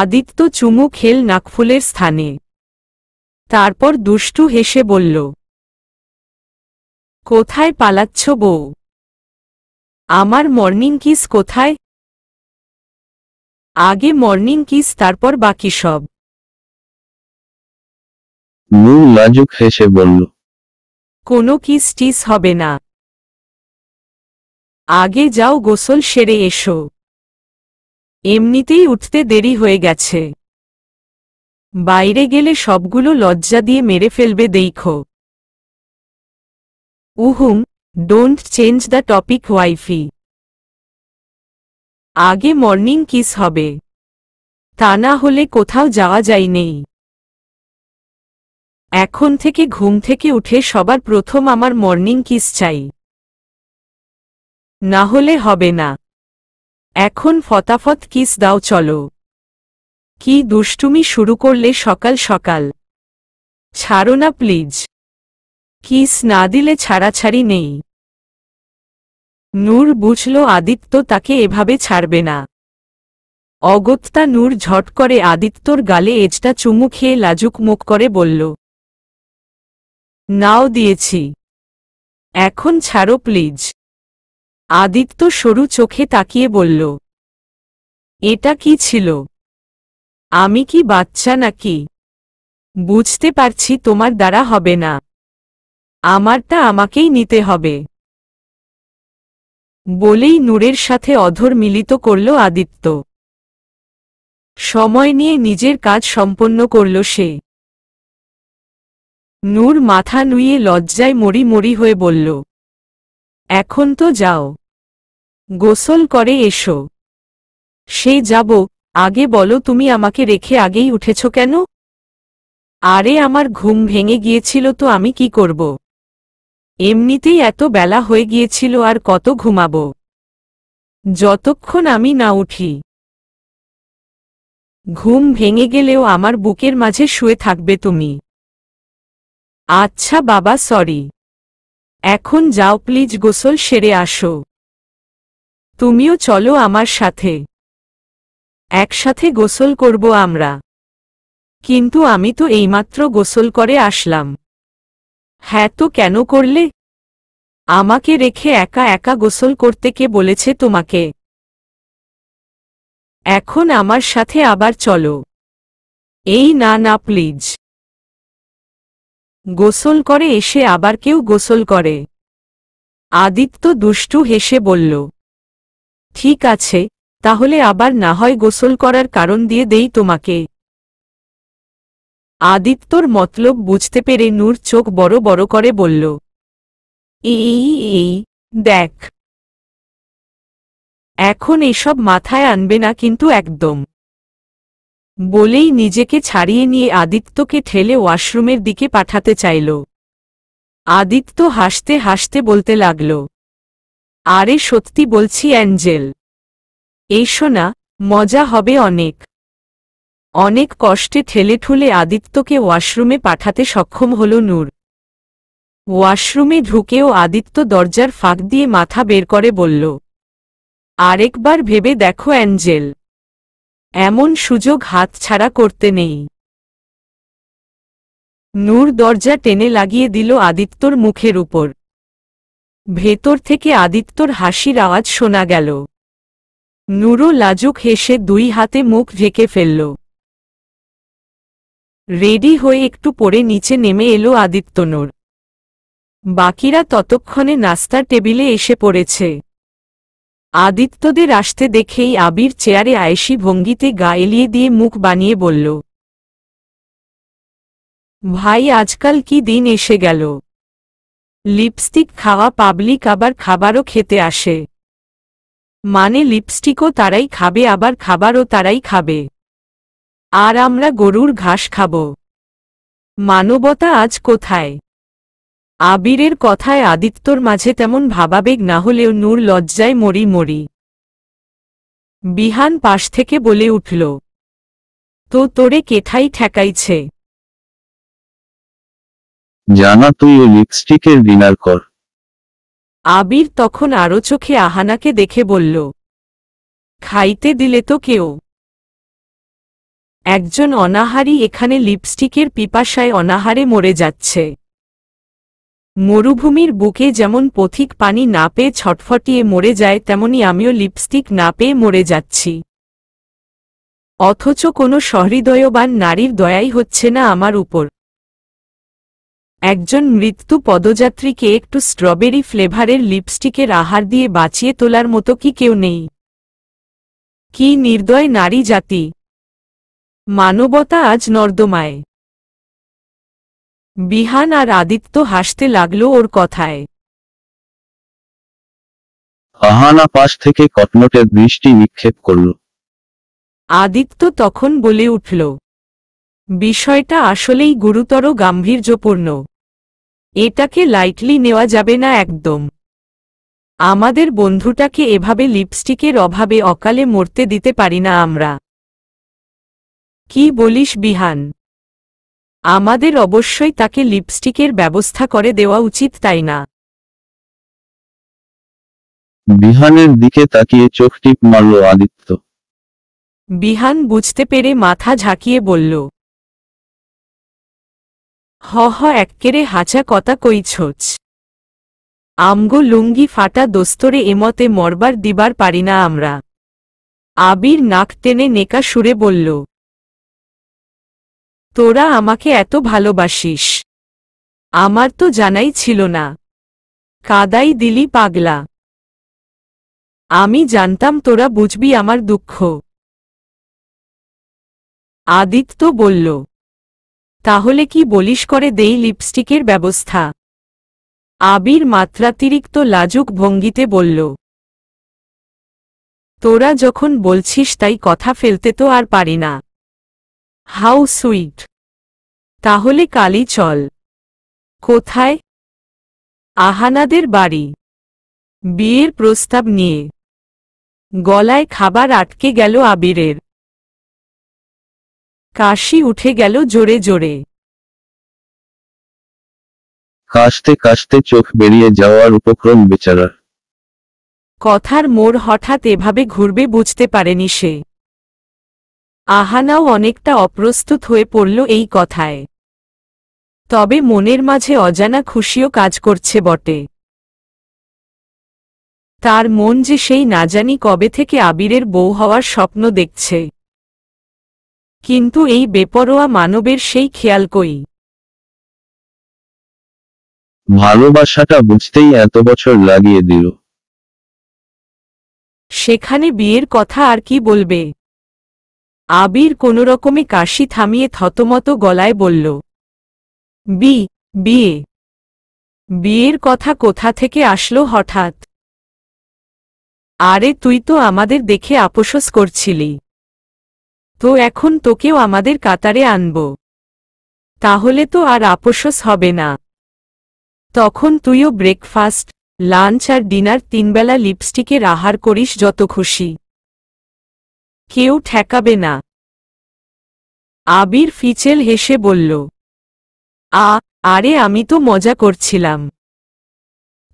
[SPEAKER 1] আদিত্য চুমু খেল নাকফুলের স্থানে তারপর দুষ্টু হেসে বলল কোথায় পালাচ্ছ বউ আমার মর্নিং কিস কোথায় আগে মর্নিং কিস তারপর বাকি সব
[SPEAKER 2] মু লাজুক হেসে বলল
[SPEAKER 1] কোনো কিস টিস হবে না আগে যাও গোসল সেরে এসো এমনিতেই উঠতে দেরি হয়ে গেছে বাইরে গেলে সবগুলো লজ্জা দিয়ে মেরে ফেলবে দেইখ উহুম don't change the topic wifey আগে মর্নিং কিস হবে তা না হলে কোথাও যাওয়া যায় নেই এখন থেকে ঘুম থেকে উঠে সবার প্রথম আমার মর্নিং কিস চাই না হলে হবে না এখন ফতাফত কিস দাও চলো কি দুষ্টুমি শুরু করলে সকাল সকাল ছাড়ো না প্লিজ কিস না দিলে ছাড়াছাড়ি নেই নূর বুঝল আদিত্য তাকে এভাবে ছাড়বে না অগত্যা নূর ঝট করে আদিত্যর গালে এজটা চুমু খেয়ে লাজুক মুখ করে বলল নাও দিয়েছি এখন ছাড়ো প্লিজ আদিত্য সরু চোখে তাকিয়ে বলল এটা কি ছিল আমি কি বাচ্চা নাকি বুঝতে পারছি তোমার দ্বারা হবে না আমারটা আমাকেই নিতে হবে বলেই নূরের সাথে অধর মিলিত করল আদিত্য সময় নিয়ে নিজের কাজ সম্পন্ন করল সে নূর মাথা নুয়ে লজ্জায় মরি মরি হয়ে বলল এখন তো যাও গোসল করে এসো সে যাব আগে বলো তুমি আমাকে রেখে আগেই উঠেছ কেন আরে আমার ঘুম ভেঙে গিয়েছিল তো আমি কি করব এমনিতেই এত বেলা হয়ে গিয়েছিল আর কত ঘুমাব যতক্ষণ আমি না উঠি ঘুম ভেঙে গেলেও আমার বুকের মাঝে শুয়ে থাকবে তুমি আচ্ছা বাবা সরি এখন যাও প্লিজ গোসল সেরে আসো তুমিও চলো আমার সাথে একসাথে গোসল করব আমরা কিন্তু আমি তো এইমাত্র গোসল করে আসলাম হ্যাঁ তো কেন করলে আমাকে রেখে একা একা গোসল করতে কে বলেছে তোমাকে এখন আমার সাথে আবার চলো এই না না প্লিজ গোসল করে এসে আবার কেউ গোসল করে আদিত্য দুষ্টু হেসে বলল ঠিক আছে তাহলে আবার না হয় গোসল করার কারণ দিয়ে দেই তোমাকে আদিত্যর মতলব বুঝতে পেরে নূর চোখ বড় বড় করে বলল এই এই দেখ এখন এসব মাথায় আনবে না কিন্তু একদম বলেই নিজেকে ছাড়িয়ে নিয়ে আদিত্যকে ঠেলে ওয়াশরুমের দিকে পাঠাতে চাইল আদিত্য হাসতে হাসতে বলতে লাগল আরে সত্যি বলছি অ্যাঞ্জেল এইসো না মজা হবে অনেক অনেক কষ্টে ঠেলে ঠুলে আদিত্যকে ওয়াশরুমে পাঠাতে সক্ষম হল নূর ওয়াশরুমে ঢুকেও আদিত্য দরজার ফাঁক দিয়ে মাথা বের করে বলল আরেকবার ভেবে দেখো অ্যাঞ্জেল এমন সুযোগ হাতছাড়া করতে নেই নূর দরজা টেনে লাগিয়ে দিল আদিত্যর মুখের উপর ভেতর থেকে আদিত্যর হাসির আওয়াজ শোনা গেল নূরও লাজুক হেসে দুই হাতে মুখ ঢেকে ফেলল রেডি হয়ে একটু পরে নিচে নেমে এলো আদিত্য নূর বাকিরা ততক্ষণে নাস্তার টেবিলে এসে পড়েছে আদিত্যদের আসতে দেখেই আবির চেয়ারে আয়েসি ভঙ্গিতে গা এলিয়ে দিয়ে মুখ বানিয়ে বলল ভাই আজকাল কি দিন এসে গেল লিপস্টিক খাওয়া পাবলিক আবার খাবারও খেতে আসে মানে লিপস্টিকও তারাই খাবে আবার খাবারও তারাই খাবে আর আমরা গরুর ঘাস খাব মানবতা আজ কোথায় আবিরের কথায় আদিত্যর মাঝে তেমন ভাবাবেগ না হলেও নূর লজ্জায় মরি মরি বিহান পাশ থেকে বলে উঠল তো তোরে কেঠাই ঠেকাইছে
[SPEAKER 2] জানা তুই লিপস্টিকের ডিনার কর
[SPEAKER 1] আবির তখন আরো চোখে আহানাকে দেখে বলল খাইতে দিলে তো কেউ একজন অনাহারি এখানে লিপস্টিকের পিপাসায় অনাহারে মরে যাচ্ছে মরুভূমির বুকে যেমন পথিক পানি না পেয়ে ছটফটিয়ে মরে যায় তেমনি আমিও লিপস্টিক না পেয়ে মরে যাচ্ছি অথচ কোনো সহৃদয়বান নারীর দয়াই হচ্ছে না আমার উপর একজন মৃত্যু পদযাত্রীকে একটু স্ট্রবেরি ফ্লেভারের লিপস্টিকের আহার দিয়ে বাঁচিয়ে তোলার মতো কি কেউ নেই কি নির্দয় নারী জাতি মানবতা আজ নর্দমায় বিহান আর আদিত্য হাসতে লাগল ওর কথায়
[SPEAKER 2] আহানা পাশ থেকে কটনটের দৃষ্টি নিক্ষেপ করল
[SPEAKER 1] আদিত্য তখন বলে উঠল বিষয়টা আসলেই গুরুতর গাম্ভীর্যপূর্ণ এটাকে লাইটলি নেওয়া যাবে না একদম আমাদের বন্ধুটাকে এভাবে লিপস্টিকের অভাবে অকালে মরতে দিতে পারি না আমরা কি বলিস বিহান আমাদের অবশ্যই তাকে লিপস্টিকের ব্যবস্থা করে দেওয়া উচিত তাই না
[SPEAKER 2] বিহানের দিকে তাকিয়ে চোখ টিপ মারল আদিত্য
[SPEAKER 1] বিহান বুঝতে পেরে মাথা ঝাঁকিয়ে বলল হ হ এককেরে হাঁচা কথা কইছোচ আমগো লুঙ্গি ফাটা দোস্তরে এমতে মরবার দিবার পারি না আমরা আবির নাক টেনে নেকা সুরে বলল তোরা আমাকে এত ভালোবাসিস আমার তো জানাই ছিল না কাদাই দিলি পাগলা আমি জানতাম তোরা বুঝবি আমার দুঃখ আদিত্য বলল তাহলে কি বলিস করে দেই লিপস্টিকের ব্যবস্থা আবির মাত্রাতিরিক্ত লাজুক ভঙ্গিতে বলল তোরা যখন বলছিস তাই কথা ফেলতে তো আর পারি না হাউ সুইট তাহলে কালি চল কোথায় আহানাদের বাড়ি বিয়ের প্রস্তাব নিয়ে গলায় খাবার আটকে গেল আবিরের কাশি উঠে গেল জোরে জোরে
[SPEAKER 2] কাশতে কাশতে চোখ বেরিয়ে যাওয়ার উপক্রম বেচারার
[SPEAKER 1] কথার মোড় হঠাৎ এভাবে ঘুরবে বুঝতে পারেনি সে আহানাও অনেকটা অপ্রস্তুত হয়ে পড়ল এই কথায় তবে মনের মাঝে অজানা খুশিও কাজ করছে বটে তার মন যে সেই না জানি কবে থেকে আবিরের বউ হওয়ার স্বপ্ন দেখছে কিন্তু এই বেপরোয়া মানবের সেই খেয়াল কই
[SPEAKER 2] ভালোবাসাটা বুঝতেই এত বছর লাগিয়ে দিল
[SPEAKER 1] সেখানে বিয়ের কথা আর কি বলবে আবির কোনোরকমে কাশি থামিয়ে থতমত গলায় বলল বি বিয়ে বিয়ের কথা কোথা থেকে আসলো হঠাৎ আরে তুই তো আমাদের দেখে আপোষস করছিলি তো এখন তোকেও আমাদের কাতারে আনব তাহলে তো আর আপোষস হবে না তখন তুইও ব্রেকফাস্ট লাঞ্চ আর ডিনার তিনবেলা লিপস্টিকের আহার করিস যত খুশি কেউ ঠেকাবে না আবির ফিচেল হেসে বলল আ আরে আমি তো মজা করছিলাম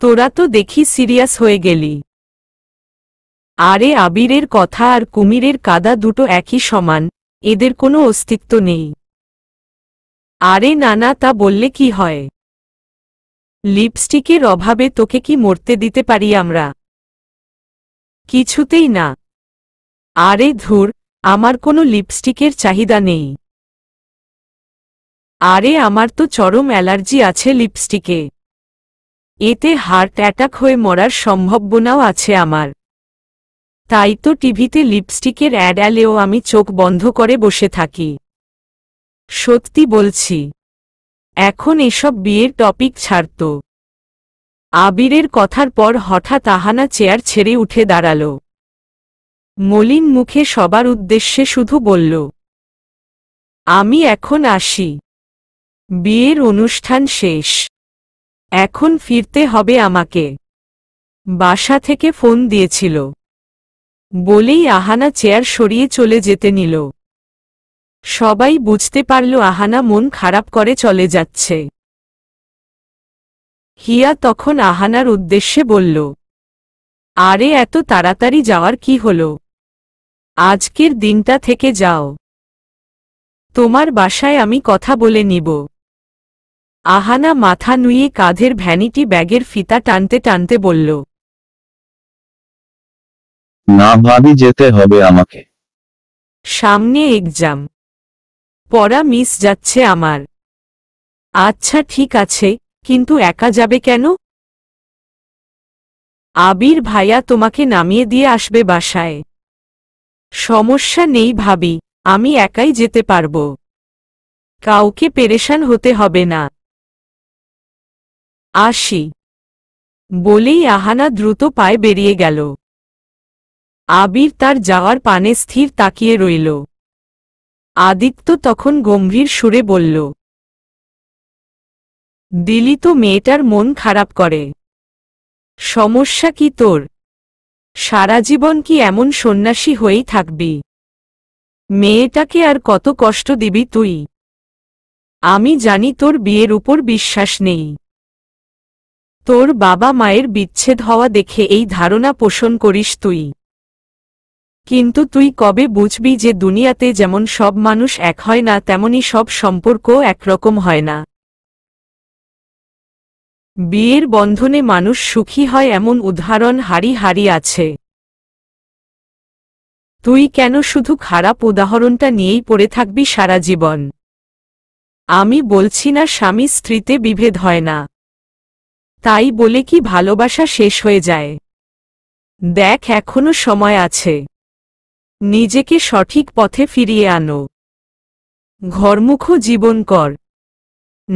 [SPEAKER 1] তোরা তো দেখি সিরিয়াস হয়ে গেলি আরে আবিরের কথা আর কুমিরের কাদা দুটো একই সমান এদের কোনো অস্তিত্ব নেই আরে নানা তা বললে কি হয় লিপস্টিকের অভাবে তোকে কি মরতে দিতে পারি আমরা কিছুতেই না আরে ধুর আমার কোনো লিপস্টিকের চাহিদা নেই আরে আমার তো চরম অ্যালার্জি আছে লিপস্টিকে এতে হার্ট অ্যাটাক হয়ে মরার সম্ভাবনাও আছে আমার তাই তো টিভিতে লিপস্টিকের অ্যাড এলেও আমি চোখ বন্ধ করে বসে থাকি সত্যি বলছি এখন এসব বিয়ের টপিক ছাড়ত আবিরের কথার পর হঠাৎ আহানা চেয়ার ছেড়ে উঠে দাঁড়ালো মলিন মুখে সবার উদ্দেশ্যে শুধু বলল আমি এখন আসি বিয়ের অনুষ্ঠান শেষ এখন ফিরতে হবে আমাকে বাসা থেকে ফোন দিয়েছিল বলেই আহানা চেয়ার সরিয়ে চলে যেতে নিল সবাই বুঝতে পারল আহানা মন খারাপ করে চলে যাচ্ছে হিয়া তখন আহানার উদ্দেশ্যে বলল আরে এত তাড়াতাড়ি যাওয়ার কি হলো আজকের দিনটা থেকে যাও তোমার বাসায় আমি কথা বলে নিব আহানা মাথা নুয়ে কাঁধের ভ্যানিটি ব্যাগের ফিতা টানতে টানতে বলল
[SPEAKER 2] না ভাবি যেতে হবে আমাকে
[SPEAKER 1] সামনে এক্সাম পড়া মিস যাচ্ছে আমার আচ্ছা ঠিক আছে কিন্তু একা যাবে কেন আবির ভাইয়া তোমাকে নামিয়ে দিয়ে আসবে বাসায় সমস্যা নেই ভাবি আমি একাই যেতে পারব কাউকে পেরেশান হতে হবে না আসি বলেই আহানা দ্রুত পায়ে বেরিয়ে গেল আবির তার যাওয়ার পানে স্থির তাকিয়ে রইল আদিত্য তখন গম্ভীর সুরে বলল দিলি তো মেয়েটার মন খারাপ করে সমস্যা কি তোর সারা জীবন কি এমন সন্ন্যাসী হয়েই থাকবি মেয়েটাকে আর কত কষ্ট দিবি তুই আমি জানি তোর বিয়ের উপর বিশ্বাস নেই তোর বাবা মায়ের বিচ্ছেদ হওয়া দেখে এই ধারণা পোষণ করিস তুই কিন্তু তুই কবে বুঝবি যে দুনিয়াতে যেমন সব মানুষ এক হয় না তেমনি সব সম্পর্ক একরকম হয় না বিয়ের বন্ধনে মানুষ সুখী হয় এমন উদাহরণ হারি হারি আছে তুই কেন শুধু খারাপ উদাহরণটা নিয়েই পড়ে থাকবি সারা জীবন আমি বলছি না স্বামী স্ত্রীতে বিভেদ হয় না তাই বলে কি ভালোবাসা শেষ হয়ে যায় দেখ এখনো সময় আছে নিজেকে সঠিক পথে ফিরিয়ে আনো ঘরমুখ জীবন কর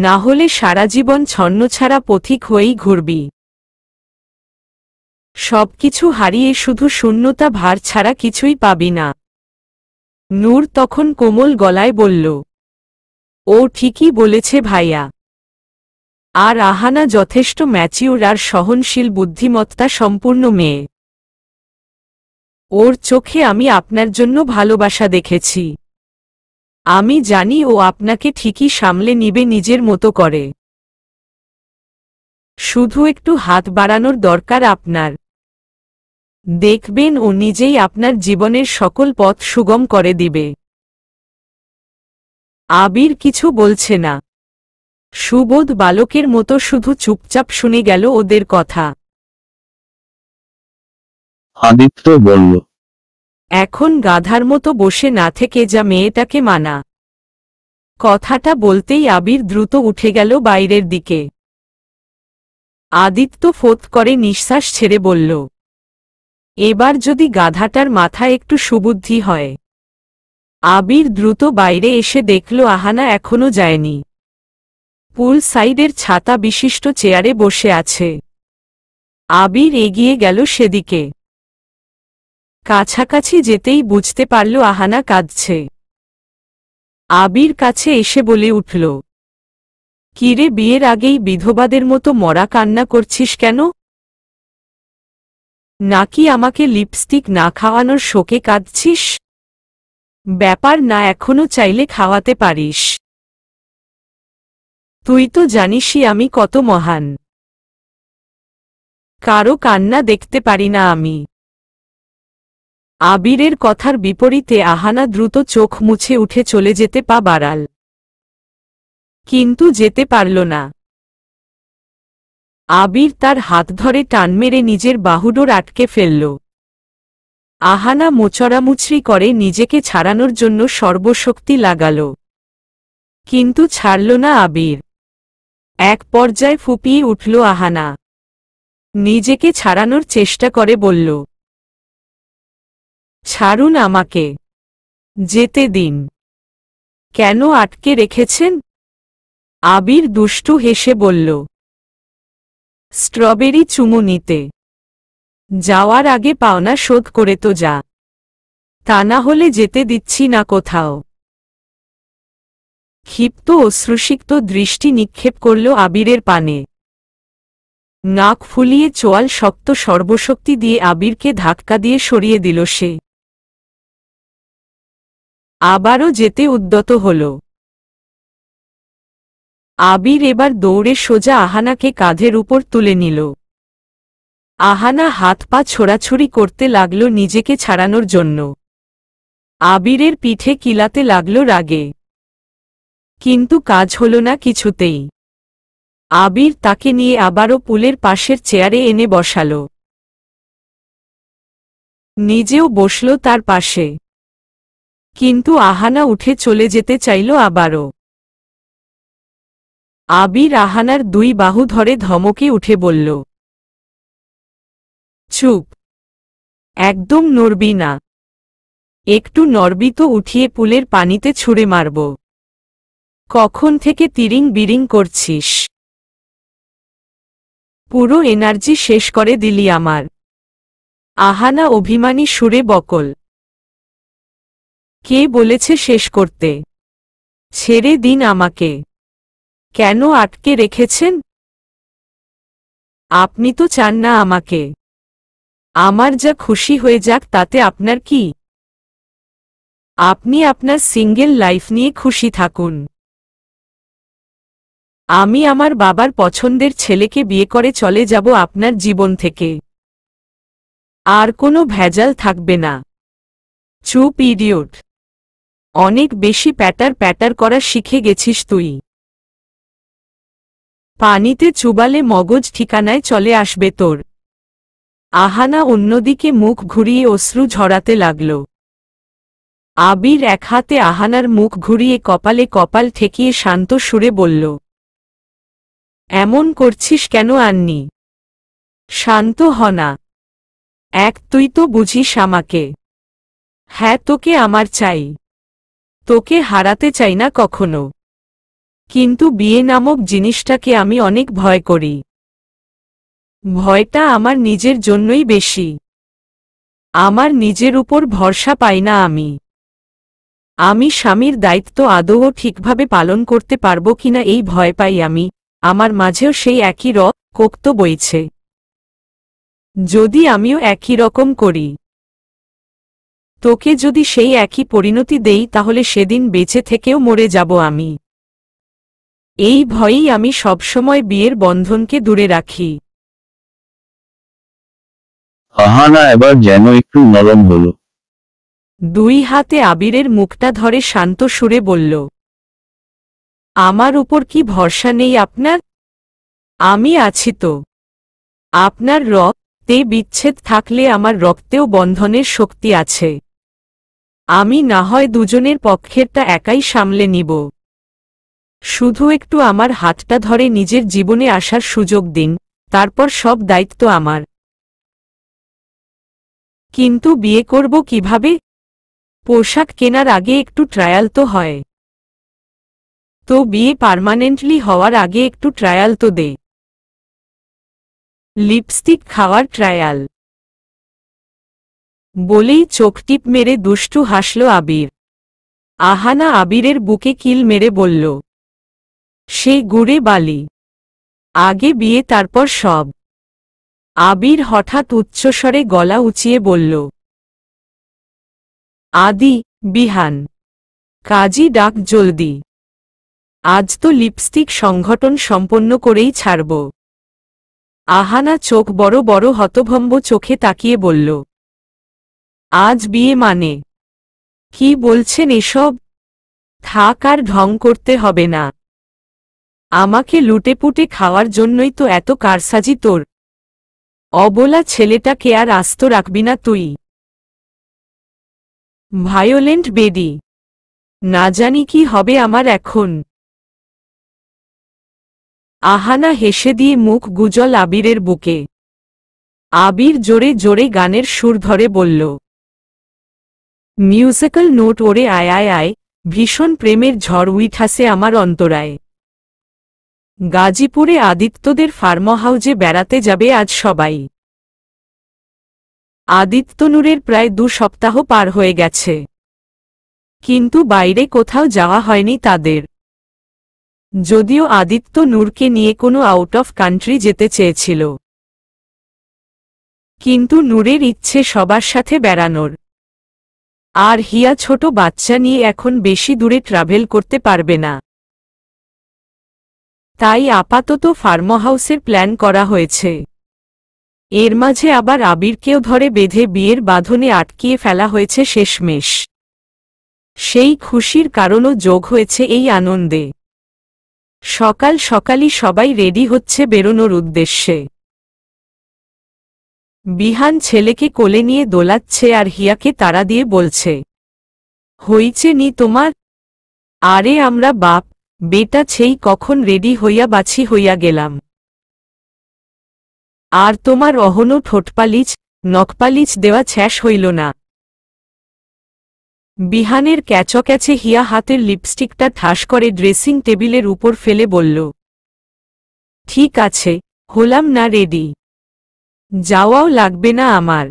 [SPEAKER 1] না হলে সারা জীবন ছন্নছাড়া পথিক হয়েই ঘুরবি সবকিছু হারিয়ে শুধু শূন্যতা ভার ছাড়া কিছুই পাবি না নূর তখন কোমল গলায় বলল ও ঠিকই বলেছে ভাইয়া আর আহানা যথেষ্ট ম্যাচিউর আর সহনশীল বুদ্ধিমত্তা সম্পূর্ণ মেয়ে ওর চোখে আমি আপনার জন্য ভালোবাসা দেখেছি আমি জানি ও আপনাকে ঠিকই সামলে নিবে নিজের মতো করে শুধু একটু হাত বাড়ানোর দরকার আপনার দেখবেন ও নিজেই আপনার জীবনের সকল পথ সুগম করে দিবে আবির কিছু বলছে না সুবোধ বালকের মতো শুধু চুপচাপ শুনে গেল ওদের কথা
[SPEAKER 2] আদিত্য বলল
[SPEAKER 1] এখন গাধার মতো বসে না থেকে যা মেয়েটাকে মানা কথাটা বলতেই আবির দ্রুত উঠে গেল বাইরের দিকে আদিত্য ফোত করে নিঃশ্বাস ছেড়ে বলল এবার যদি গাধাটার মাথা একটু সুবুদ্ধি হয় আবির দ্রুত বাইরে এসে দেখল আহানা এখনো যায়নি পুল সাইডের ছাতা বিশিষ্ট চেয়ারে বসে আছে আবির এগিয়ে গেল সেদিকে কাছাকাছি যেতেই বুঝতে পারল আহানা কাঁদছে আবির কাছে এসে বলে উঠল কিরে বিয়ের আগেই বিধবাদের মতো মরা কান্না করছিস কেন নাকি আমাকে লিপস্টিক না খাওয়ানোর শোকে কাঁদছিস ব্যাপার না এখনো চাইলে খাওয়াতে পারিস তুই তো জানিসই আমি কত মহান কারো কান্না দেখতে পারি না আমি আবিরের কথার বিপরীতে আহানা দ্রুত চোখ মুছে উঠে চলে যেতে পা বাড়াল কিন্তু যেতে পারল না আবির তার হাত ধরে টান মেরে নিজের বাহুডোর আটকে ফেলল আহানা মোচড়ামুচড়ি করে নিজেকে ছাড়ানোর জন্য সর্বশক্তি লাগাল কিন্তু ছাড়ল না আবির এক পর্যায়ে ফুপিয়ে উঠল আহানা নিজেকে ছাড়ানোর চেষ্টা করে বলল ছাড়ুন আমাকে যেতে দিন কেন আটকে রেখেছেন আবির দুষ্টু হেসে বলল স্ট্রবেরি চুমু নিতে যাওয়ার আগে পাওনা শোধ করে তো যা তা না হলে যেতে দিচ্ছি না কোথাও ক্ষিপ্ত অশ্রুসিক্ত দৃষ্টি নিক্ষেপ করল আবিরের পানে নাক ফুলিয়ে চোয়াল শক্ত সর্বশক্তি দিয়ে আবিরকে ধাক্কা দিয়ে সরিয়ে দিল সে আবারও যেতে উদ্যত হল আবির এবার দৌড়ে সোজা আহানাকে কাঁধের উপর তুলে নিল আহানা হাত পা ছোড়াছুড়ি করতে লাগল নিজেকে ছাড়ানোর জন্য আবিরের পিঠে কিলাতে লাগল রাগে কিন্তু কাজ হল না কিছুতেই আবির তাকে নিয়ে আবারও পুলের পাশের চেয়ারে এনে বসাল নিজেও বসল তার পাশে কিন্তু আহানা উঠে চলে যেতে চাইল আবারও আবির আহানার দুই বাহু ধরে ধমকে উঠে বলল চুপ একদম নড়বি না একটু নড়বি তো উঠিয়ে পুলের পানিতে ছুঁড়ে মারব কখন থেকে তিরিং বিরিং করছিস পুরো এনার্জি শেষ করে দিলি আমার আহানা অভিমানী সুরে বকল কে বলেছে শেষ করতে ছেড়ে দিন আমাকে কেন আটকে রেখেছেন আপনি তো চান না আমাকে আমার যা খুশি হয়ে যাক তাতে আপনার কি আপনি আপনার সিঙ্গেল লাইফ নিয়ে খুশি থাকুন আমি আমার বাবার পছন্দের ছেলেকে বিয়ে করে চলে যাব আপনার জীবন থেকে আর কোনো ভেজাল থাকবে না চুপ ইডিওট অনেক বেশি প্যাটার প্যাটার করা শিখে গেছিস তুই পানিতে চুবালে মগজ ঠিকানায় চলে আসবে তোর আহানা অন্যদিকে মুখ ঘুরিয়ে অশ্রু ঝরাতে লাগল আবির এক হাতে আহানার মুখ ঘুরিয়ে কপালে কপাল ঠেকিয়ে শান্ত সুরে বলল এমন করছিস কেন আননি শান্ত হনা এক তুই তো বুঝিস আমাকে হ্যাঁ তোকে আমার চাই তোকে হারাতে চাই না কখনো কিন্তু বিয়ে নামক জিনিসটাকে আমি অনেক ভয় করি ভয়টা আমার নিজের জন্যই বেশি আমার নিজের উপর ভরসা পাই না আমি আমি স্বামীর দায়িত্ব আদৌ ঠিকভাবে পালন করতে পারবো কিনা এই ভয় পাই আমি আমার মাঝেও সেই একই র কোক্ত বইছে যদি আমিও একই রকম করি তোকে যদি সেই একই পরিণতি দেই তাহলে সেদিন বেঁচে থেকেও মরে যাব আমি এই ভয়েই আমি সবসময় বিয়ের বন্ধনকে দূরে রাখি
[SPEAKER 2] আহানা এবার যেন একটু নরম হল
[SPEAKER 1] দুই হাতে আবিরের মুখটা ধরে শান্ত সুরে বলল আমার উপর কি ভরসা নেই আপনার আমি আছি তো আপনার রক্তে বিচ্ছেদ থাকলে আমার রক্তেও বন্ধনের শক্তি আছে আমি না হয় দুজনের পক্ষেরটা একাই সামলে নিব শুধু একটু আমার হাতটা ধরে নিজের জীবনে আসার সুযোগ দিন তারপর সব দায়িত্ব আমার কিন্তু বিয়ে করব কিভাবে পোশাক কেনার আগে একটু ট্রায়াল তো হয় তো বিয়ে পার্মানেন্টলি হওয়ার আগে একটু ট্রায়াল তো দে লিপস্টিক খাওয়ার ট্রায়াল বলেই চোখ টিপ মেরে দুষ্টু হাসল আবির আহানা আবিরের বুকে কিল মেরে বলল সে গুড়ে বালি আগে বিয়ে তারপর সব আবির হঠাৎ উচ্চস্বরে গলা উঁচিয়ে বলল আদি বিহান কাজী ডাক জলদি আজ তো লিপস্টিক সংঘটন সম্পন্ন করেই ছাড়ব আহানা চোখ বড় বড় হতভম্ব চোখে তাকিয়ে বলল আজ বিয়ে মানে কি বলছেন এসব থাক আর ঢং করতে হবে না আমাকে লুটেপুটে খাওয়ার জন্যই তো এত কারসাজি তোর অবলা ছেলেটাকে আর আস্ত রাখবি না তুই ভায়োলেন্ট বেডি না জানি কি হবে আমার এখন আহানা হেসে দিয়ে মুখ গুজল আবিরের বুকে আবির জোরে জোরে গানের সুর ধরে বলল মিউজিক্যাল নোট ওরে আয় আয় আয় ভীষণ প্রেমের ঝড় উইঠাসে আমার অন্তরায় গাজীপুরে আদিত্যদের ফার্ম হাউজে বেড়াতে যাবে আজ সবাই আদিত্যনূরের প্রায় দু সপ্তাহ পার হয়ে গেছে কিন্তু বাইরে কোথাও যাওয়া হয়নি তাদের যদিও আদিত্য নূরকে নিয়ে কোনো আউট অফ কান্ট্রি যেতে চেয়েছিল কিন্তু নূরের ইচ্ছে সবার সাথে বেড়ানোর আর হিয়া ছোট বাচ্চা নিয়ে এখন বেশি দূরে ট্রাভেল করতে পারবে না তাই আপাতত ফার্মহাউসের প্ল্যান করা হয়েছে এর মাঝে আবার আবিরকেও ধরে বেঁধে বিয়ের বাঁধনে আটকিয়ে ফেলা হয়েছে শেষমেশ সেই খুশির কারণও যোগ হয়েছে এই আনন্দে সকাল সকালই সবাই রেডি হচ্ছে বেরোনোর উদ্দেশ্যে বিহান ছেলেকে কোলে নিয়ে দোলাচ্ছে আর হিয়াকে তাড়া দিয়ে বলছে হইছে নি তোমার আরে আমরা বাপ বেটা ছেই কখন রেডি হইয়া বাছি হইয়া গেলাম আর তোমার অহনো ঠোঁটপালিচ নখপালিচ দেওয়া ছ্যাস হইল না বিহানের ক্যাচে হিয়া হাতের লিপস্টিকটা ঠাস করে ড্রেসিং টেবিলের উপর ফেলে বলল ঠিক আছে হলাম না রেডি যাওয়াও লাগবে না আমার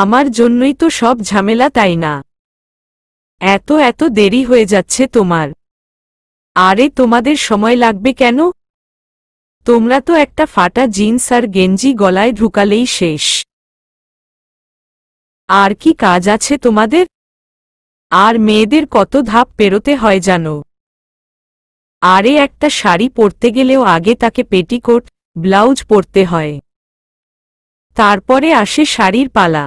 [SPEAKER 1] আমার জন্যই তো সব ঝামেলা তাই না এত এত দেরি হয়ে যাচ্ছে তোমার আরে তোমাদের সময় লাগবে কেন তোমরা তো একটা ফাটা জিন্স আর গেঞ্জি গলায় ঢুকালেই শেষ আর কি কাজ আছে তোমাদের আর মেয়েদের কত ধাপ পেরোতে হয় জানো আরে একটা শাড়ি পরতে গেলেও আগে তাকে পেটিকোট ব্লাউজ পরতে হয় তারপরে আসে শাড়ির পালা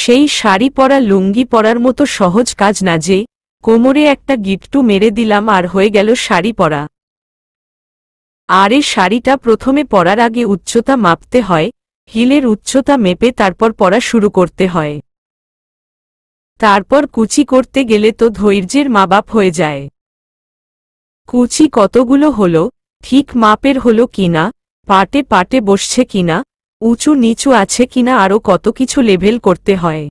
[SPEAKER 1] সেই শাড়ি পরা লুঙ্গি পরার মতো সহজ কাজ না যে কোমরে একটা গিট্টু মেরে দিলাম আর হয়ে গেল শাড়ি পরা আর এ শাড়িটা প্রথমে পরার আগে উচ্চতা মাপতে হয় হিলের উচ্চতা মেপে তারপর পরা শুরু করতে হয় তারপর কুচি করতে গেলে তো ধৈর্যের মা বাপ হয়ে যায় কুচি কতগুলো হল ঠিক মাপের হল কিনা পাটে পাটে বসছে কিনা উঁচু নিচু আছে কিনা আরও কত কিছু লেভেল করতে হয়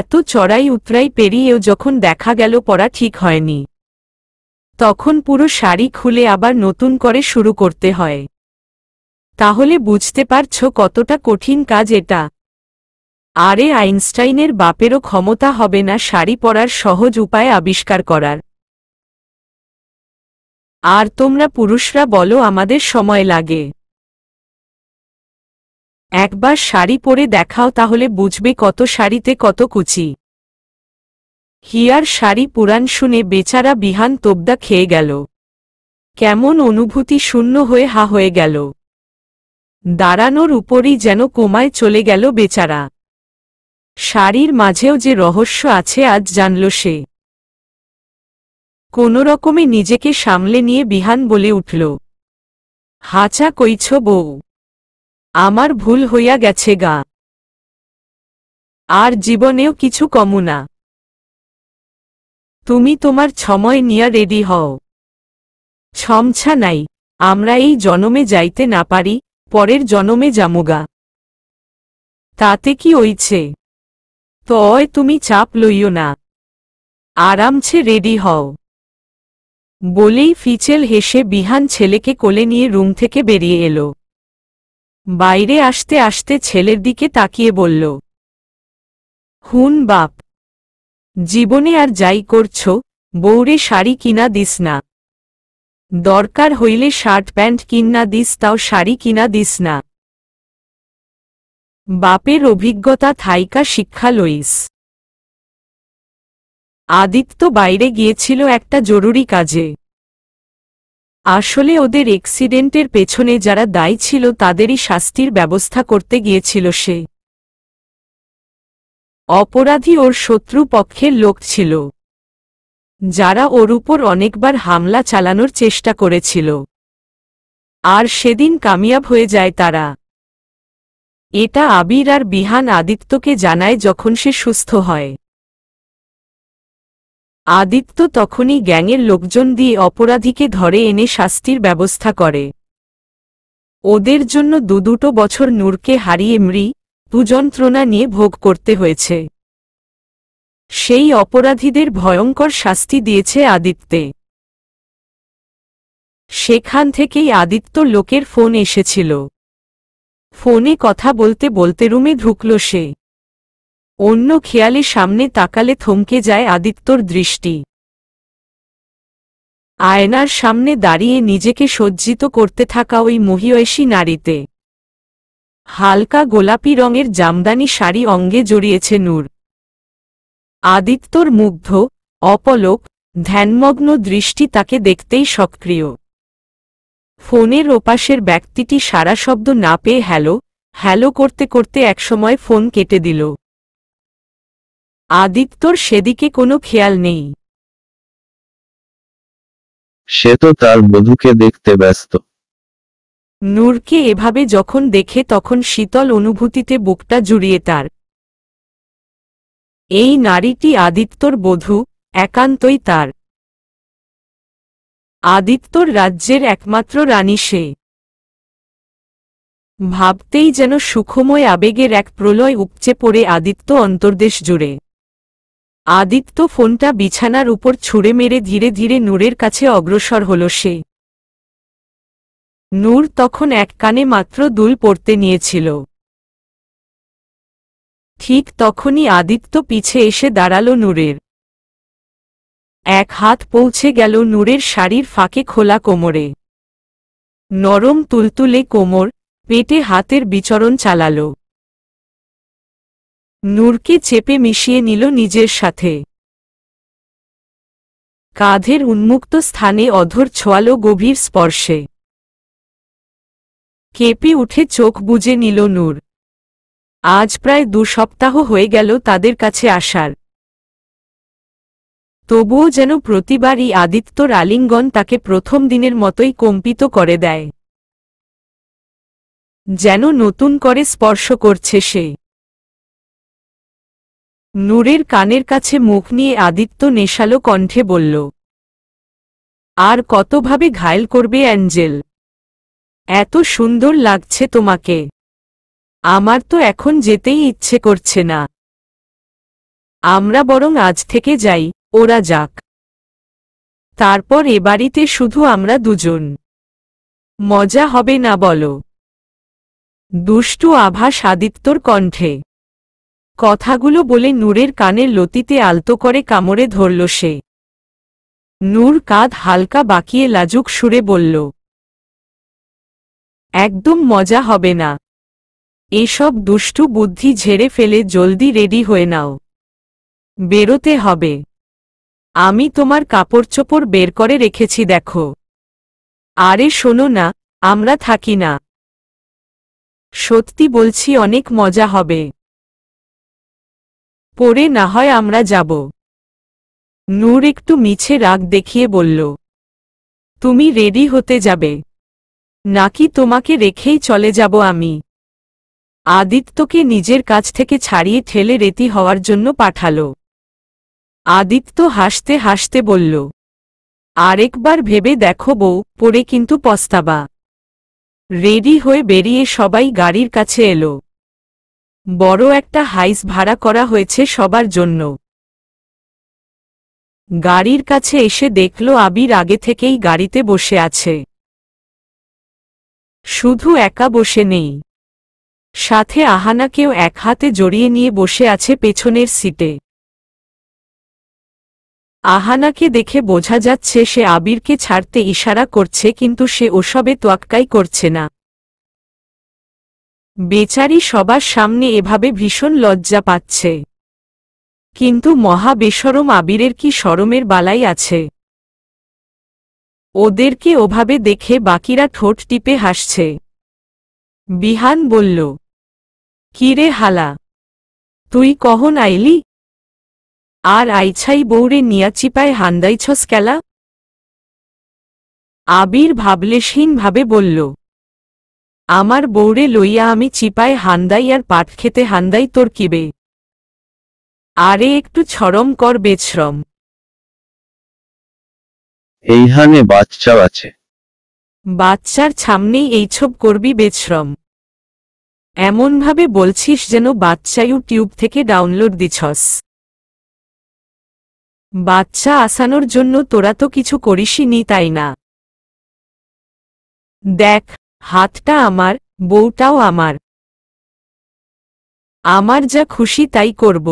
[SPEAKER 1] এত চড়াই উতরাই পেরিয়েও যখন দেখা গেল পড়া ঠিক হয়নি তখন পুরো শাড়ি খুলে আবার নতুন করে শুরু করতে হয় তাহলে বুঝতে পারছ কতটা কঠিন কাজ এটা আরে আইনস্টাইনের বাপেরও ক্ষমতা হবে না শাড়ি পরার সহজ উপায় আবিষ্কার করার আর তোমরা পুরুষরা বলো আমাদের সময় লাগে একবার শাড়ি পরে দেখাও তাহলে বুঝবে কত শাড়িতে কত কুচি হিয়ার শাড়ি পুরাণ শুনে বেচারা বিহান তোবদা খেয়ে গেল কেমন অনুভূতি শূন্য হয়ে হা হয়ে গেল দাঁড়ানোর উপরই যেন কোমায় চলে গেল বেচারা শাড়ির মাঝেও যে রহস্য আছে আজ জানল সে কোনোরকমে নিজেকে সামলে নিয়ে বিহান বলে উঠল হাঁচা কইছ বউ আমার ভুল হইয়া গেছে গা আর জীবনেও কিছু কমু না তুমি তোমার ছময় নিয়া রেডি হও ছমছা নাই আমরা এই জনমে যাইতে না পারি পরের জনমে যামুগা তাতে কি হইছে তয় তুমি চাপ লইও না আরামছে রেডি হও বলেই ফিচেল হেসে বিহান ছেলেকে কোলে নিয়ে রুম থেকে বেরিয়ে এলো বাইরে আসতে আসতে ছেলের দিকে তাকিয়ে বলল হুন বাপ জীবনে আর যাই করছ বউরে শাড়ি কিনা দিস না দরকার হইলে শার্ট প্যান্ট কিনা দিস তাও শাড়ি কিনা দিস না বাপের অভিজ্ঞতা থাইকা শিক্ষা লইস আদিত্য বাইরে গিয়েছিল একটা জরুরি কাজে আসলে ওদের এক্সিডেন্টের পেছনে যারা দায়ী ছিল তাদেরই শাস্তির ব্যবস্থা করতে গিয়েছিল সে অপরাধী ওর শত্রু পক্ষের লোক ছিল যারা ওর উপর অনেকবার হামলা চালানোর চেষ্টা করেছিল আর সেদিন কামিয়াব হয়ে যায় তারা এটা আবির আর বিহান আদিত্যকে জানায় যখন সে সুস্থ হয় আদিত্য তখনই গ্যাংয়ের লোকজন দিয়ে অপরাধীকে ধরে এনে শাস্তির ব্যবস্থা করে ওদের জন্য দুদুটো বছর নূরকে হারিয়ে মৃ দুযন্ত্রণা নিয়ে ভোগ করতে হয়েছে সেই অপরাধীদের ভয়ঙ্কর শাস্তি দিয়েছে আদিত্যে সেখান থেকেই আদিত্য লোকের ফোন এসেছিল ফোনে কথা বলতে বলতে রুমে ঢুকল সে অন্য খেয়ালে সামনে তাকালে থমকে যায় আদিত্যর দৃষ্টি আয়নার সামনে দাঁড়িয়ে নিজেকে সজ্জিত করতে থাকা ওই মহিয়সী নারীতে হালকা গোলাপি রঙের জামদানি শাড়ি অঙ্গে জড়িয়েছে নূর আদিত্যর মুগ্ধ অপলক ধ্যানমগ্ন দৃষ্টি তাকে দেখতেই সক্রিয় ফোনের ওপাশের ব্যক্তিটি সারা শব্দ না পেয়ে হ্যালো হ্যালো করতে করতে একসময় ফোন কেটে দিল আদিত্যর সেদিকে কোনো খেয়াল নেই
[SPEAKER 2] সে তো তার বধুকে দেখতে ব্যস্ত
[SPEAKER 1] নূরকে এভাবে যখন দেখে তখন শীতল অনুভূতিতে বুকটা জুড়িয়ে তার এই নারীটি আদিত্যর বধূ একান্তই তার আদিত্যর রাজ্যের একমাত্র রানী সে ভাবতেই যেন সুখময় আবেগের এক প্রলয় উপচে পড়ে আদিত্য অন্তর্দেশ জুড়ে আদিত্য ফোনটা বিছানার উপর ছুঁড়ে মেরে ধীরে ধীরে নূরের কাছে অগ্রসর হল সে নূর তখন এক কানে মাত্র দুল পড়তে নিয়েছিল ঠিক তখনই আদিত্য পিছে এসে দাঁড়াল নূরের এক হাত পৌঁছে গেল নূরের শাড়ির ফাঁকে খোলা কোমরে নরম তুলতুলে কোমর পেটে হাতের বিচরণ চালালো নূরকে চেপে মিশিয়ে নিল নিজের সাথে কাঁধের উন্মুক্ত স্থানে অধর ছোয়াল গভীর স্পর্শে কেঁপে উঠে চোখ বুজে নিল নূর আজ প্রায় দু সপ্তাহ হয়ে গেল তাদের কাছে আসার তবুও যেন প্রতিবারই আদিত্যর আলিঙ্গন তাকে প্রথম দিনের মতোই কম্পিত করে দেয় যেন নতুন করে স্পর্শ করছে সে নূরের কানের কাছে মুখ নিয়ে আদিত্য নেশালো কণ্ঠে বলল আর কতভাবে ঘায়ল করবে অ্যাঞ্জেল এত সুন্দর লাগছে তোমাকে আমার তো এখন যেতেই ইচ্ছে করছে না আমরা বরং আজ থেকে যাই ওরা যাক তারপর এ বাড়িতে শুধু আমরা দুজন মজা হবে না বলো দুষ্টু আভাস আদিত্যর কণ্ঠে কথাগুলো বলে নূরের কানের লতিতে আলতো করে কামড়ে ধরল সে নূর কাঁধ হালকা বাকিয়ে লাজুক সুরে বলল একদম মজা হবে না এসব দুষ্টু বুদ্ধি ঝেড়ে ফেলে জলদি রেডি হয়ে নাও বেরোতে হবে আমি তোমার কাপড় চোপড় বের করে রেখেছি দেখো আরে শোনো না আমরা থাকি না সত্যি বলছি অনেক মজা হবে পরে না হয় আমরা যাব নূর একটু মিছে রাগ দেখিয়ে বলল তুমি রেডি হতে যাবে নাকি তোমাকে রেখেই চলে যাব আমি আদিত্যকে নিজের কাছ থেকে ছাড়িয়ে ঠেলে রেতি হওয়ার জন্য পাঠাল আদিত্য হাসতে হাসতে বলল আরেকবার ভেবে দেখো বউ পরে কিন্তু পস্তাবা রেডি হয়ে বেরিয়ে সবাই গাড়ির কাছে এলো বড় একটা হাইস ভাড়া করা হয়েছে সবার জন্য গাড়ির কাছে এসে দেখল আবির আগে থেকেই গাড়িতে বসে আছে শুধু একা বসে নেই সাথে আহানাকেও এক হাতে জড়িয়ে নিয়ে বসে আছে পেছনের সিটে আহানাকে দেখে বোঝা যাচ্ছে সে আবিরকে ছাড়তে ইশারা করছে কিন্তু সে ওসবে তোয়াক্কাই করছে না বেচারি সবার সামনে এভাবে ভীষণ লজ্জা পাচ্ছে কিন্তু মহা বেসরম আবিরের কি সরমের বালাই আছে ওদেরকে ওভাবে দেখে বাকিরা ঠোঁট টিপে হাসছে বিহান বলল কিরে হালা তুই কহন আইলি আর আইছাই বৌরে নিয়াচিপায় হান্দাইছস কেলা আবির ভাবলেশহীনভাবে বলল আমার বৌরে লইয়া আমি চিপায় হান্দাই আর পাট খেতে হান্দাই তোর কিবে আরে একটু ছরম কর বেশ্রম
[SPEAKER 2] এইখানে বাচ্চা আছে
[SPEAKER 1] বাচ্চার সামনেই এইছব করবি এমন এমনভাবে বলছিস যেন বাচ্চা ইউটিউব থেকে ডাউনলোড দিছস বাচ্চা আসানোর জন্য তোরা তো কিছু করিসই নি তাই না দেখ হাতটা আমার বউটাও আমার আমার যা খুশি তাই করব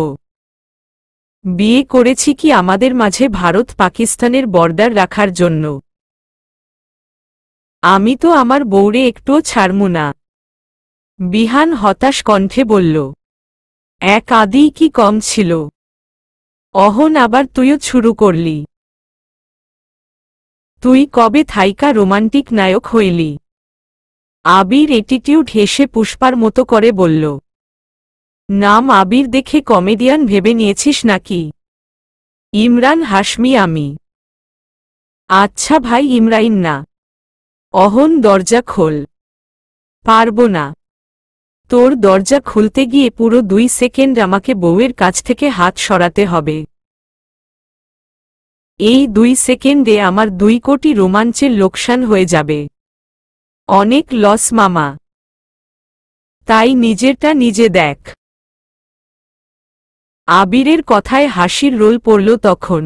[SPEAKER 1] বিয়ে করেছি কি আমাদের মাঝে ভারত পাকিস্তানের বর্ডার রাখার জন্য আমি তো আমার বউরে একটুও ছাড়ম না বিহান হতাশ কণ্ঠে বলল এক আদিই কি কম ছিল অহন আবার তুইও শুরু করলি তুই কবে থাইকা রোমান্টিক নায়ক হইলি আবির এটিটিউড হেসে পুষ্পার মতো করে বলল নাম আবির দেখে কমেডিয়ান ভেবে নিয়েছিস নাকি ইমরান হাসমি আমি আচ্ছা ভাই ইমরাইন না অহন দরজা খোল পারব না তোর দরজা খুলতে গিয়ে পুরো দুই সেকেন্ড আমাকে বউয়ের কাছ থেকে হাত সরাতে হবে এই দুই সেকেন্ডে আমার দুই কোটি রোমাঞ্চের লোকসান হয়ে যাবে অনেক লস মামা তাই নিজেরটা নিজে দেখ আবিরের কথায় হাসির রোল পড়ল তখন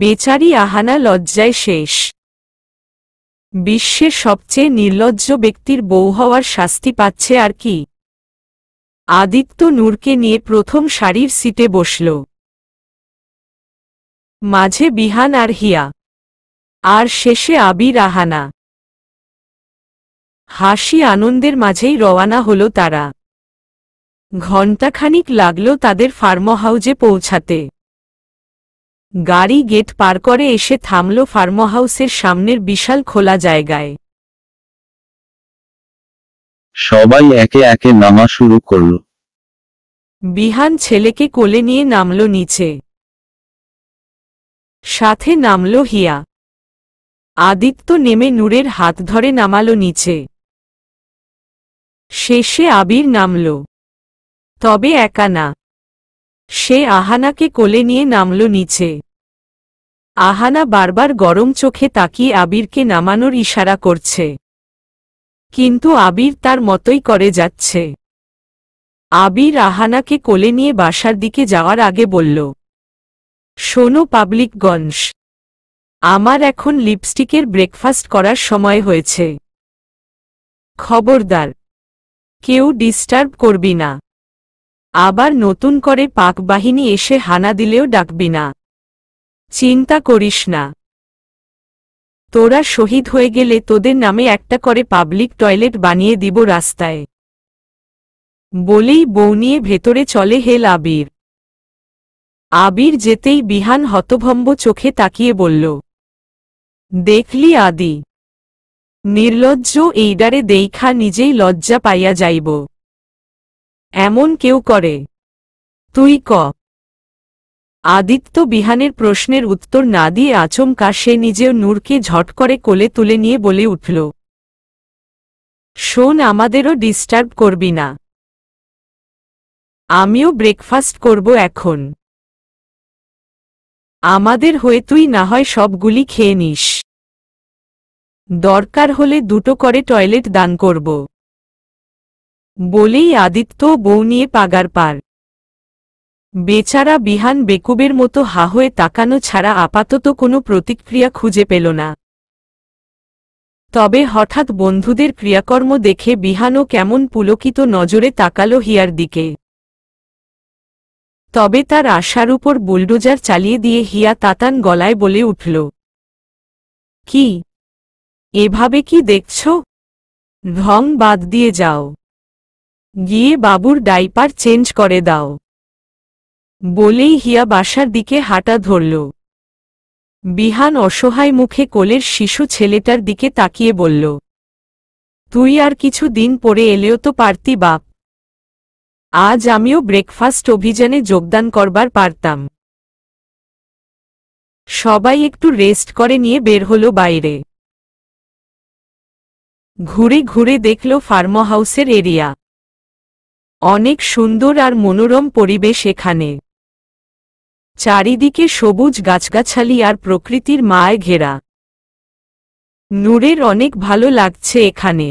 [SPEAKER 1] বেচারি আহানা লজ্জায় শেষ বিশ্বের সবচেয়ে নির্লজ্জ ব্যক্তির বউ হওয়ার শাস্তি পাচ্ছে আর কি আদিত্য নূরকে নিয়ে প্রথম শাড়ির সিটে বসল মাঝে বিহান আর হিয়া আর শেষে আবির আহানা হাসি আনন্দের মাঝেই রওয়ানা হল তারা ঘণ্টাখানিক লাগল তাদের ফার্ম হাউজে পৌঁছাতে গাড়ি গেট পার করে এসে থামল ফার্ম হাউসের সামনের বিশাল খোলা জায়গায়
[SPEAKER 2] সবাই একে একে নামা শুরু করল
[SPEAKER 1] বিহান ছেলেকে কোলে নিয়ে নামল নিচে সাথে নামল হিয়া আদিত্য নেমে নূরের হাত ধরে নামালো নিচে শেষে আবির নামল তবে একা না সে আহানাকে কোলে নিয়ে নামল নিচে আহানা বারবার গরম চোখে তাকিয়ে আবিরকে নামানোর ইশারা করছে কিন্তু আবির তার মতোই করে যাচ্ছে আবির আহানাকে কোলে নিয়ে বাসার দিকে যাওয়ার আগে বলল শোনো পাবলিকগঞ্জ আমার এখন লিপস্টিকের ব্রেকফাস্ট করার সময় হয়েছে খবরদার কেউ ডিস্টার্ব করবি না আবার নতুন করে পাক বাহিনী এসে হানা দিলেও ডাকবি না চিন্তা করিস না তোরা শহীদ হয়ে গেলে তোদের নামে একটা করে পাবলিক টয়লেট বানিয়ে দিব রাস্তায় বলেই বউ নিয়ে ভেতরে চলে হেল আবির আবির যেতেই বিহান হতভম্ব চোখে তাকিয়ে বলল দেখলি আদি নির্লজ্জ এইডারে দেইখা নিজেই লজ্জা পাইয়া যাইব এমন কেউ করে তুই ক আদিত্য বিহানের প্রশ্নের উত্তর না দিয়ে আচমকা সে নিজেও নূরকে ঝট করে কোলে তুলে নিয়ে বলে উঠল শোন আমাদেরও ডিস্টার্ব করবি না আমিও ব্রেকফাস্ট করব এখন আমাদের হয়ে তুই না হয় সবগুলি খেয়ে নিস দরকার হলে দুটো করে টয়লেট দান করব বলেই আদিত্য বউ নিয়ে পাগার পার বেচারা বিহান বেকুবের মতো হা হয়ে তাকানো ছাড়া আপাতত কোনো প্রতিক্রিয়া খুঁজে পেল না তবে হঠাৎ বন্ধুদের ক্রিয়াকর্ম দেখে বিহানও কেমন পুলকিত নজরে তাকালো হিয়ার দিকে তবে তার আশার উপর বুলডোজার চালিয়ে দিয়ে হিয়া তাতান গলায় বলে উঠল কি এভাবে কি দেখছ ঢং বাদ দিয়ে যাও গিয়ে বাবুর ডাইপার চেঞ্জ করে দাও বলেই হিয়া বাসার দিকে হাঁটা ধরল বিহান অসহায় মুখে কোলের শিশু ছেলেটার দিকে তাকিয়ে বলল তুই আর কিছু দিন পরে এলেও তো পারতি বাপ আজ আমিও ব্রেকফাস্ট অভিযানে যোগদান করবার পারতাম সবাই একটু রেস্ট করে নিয়ে বের হলো বাইরে ঘুরে ঘুরে দেখল ফার্ম হাউসের এরিয়া অনেক সুন্দর আর মনোরম পরিবেশ এখানে চারিদিকে সবুজ গাছগাছালি আর প্রকৃতির মায় ঘেরা নূরের অনেক ভালো লাগছে এখানে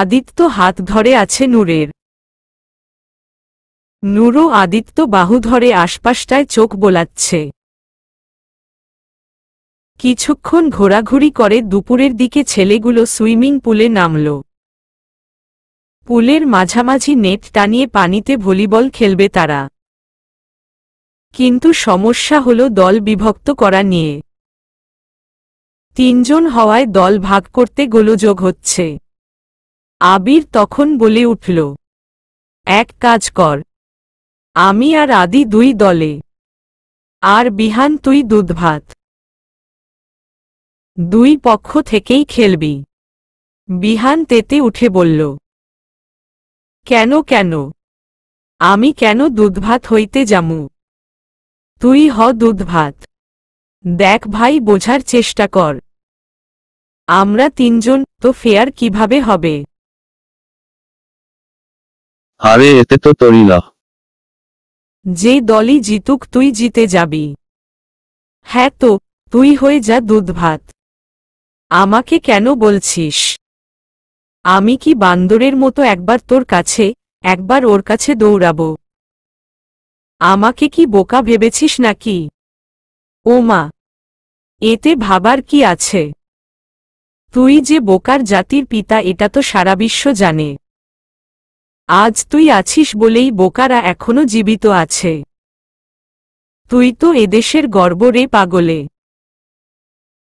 [SPEAKER 1] আদিত্য হাত ধরে আছে নূরের নূরও আদিত্য বাহু ধরে আশপাশটায় চোখ বোলাচ্ছে কিছুক্ষণ ঘোরাঘুরি করে দুপুরের দিকে ছেলেগুলো সুইমিং পুলে নামল পুলের মাঝামাঝি নেট টানিয়ে পানিতে ভলিবল খেলবে তারা কিন্তু সমস্যা হল দল বিভক্ত করা নিয়ে তিনজন হওয়ায় দল ভাগ করতে গোলযোগ হচ্ছে আবির তখন বলে উঠল এক কাজ কর আমি আর আদি দুই দলে আর বিহান তুই দুধ ভাত দুই পক্ষ থেকেই খেলবি বিহান তেতে উঠে বলল কেন কেন আমি কেন দুধভাত হইতে যামু তুই হ দুধভাত দেখ ভাই বোঝার চেষ্টা কর আমরা তিনজন তো ফেয়ার কিভাবে হবে
[SPEAKER 2] আরে এতে তো তরিলা
[SPEAKER 1] যে দলই জিতুক তুই জিতে যাবি হ্যাঁ তো তুই হয়ে যা দুধ ভাত আমাকে কেন বলছিস আমি কি বান্দরের মতো একবার তোর কাছে একবার ওর কাছে দৌড়াব আমাকে কি বোকা ভেবেছিস নাকি ও মা এতে ভাবার কি আছে তুই যে বোকার জাতির পিতা এটা তো সারা বিশ্ব জানে আজ তুই আছিস বলেই বোকারা এখনো জীবিত আছে তুই তো এদেশের গর্ব রে পাগলে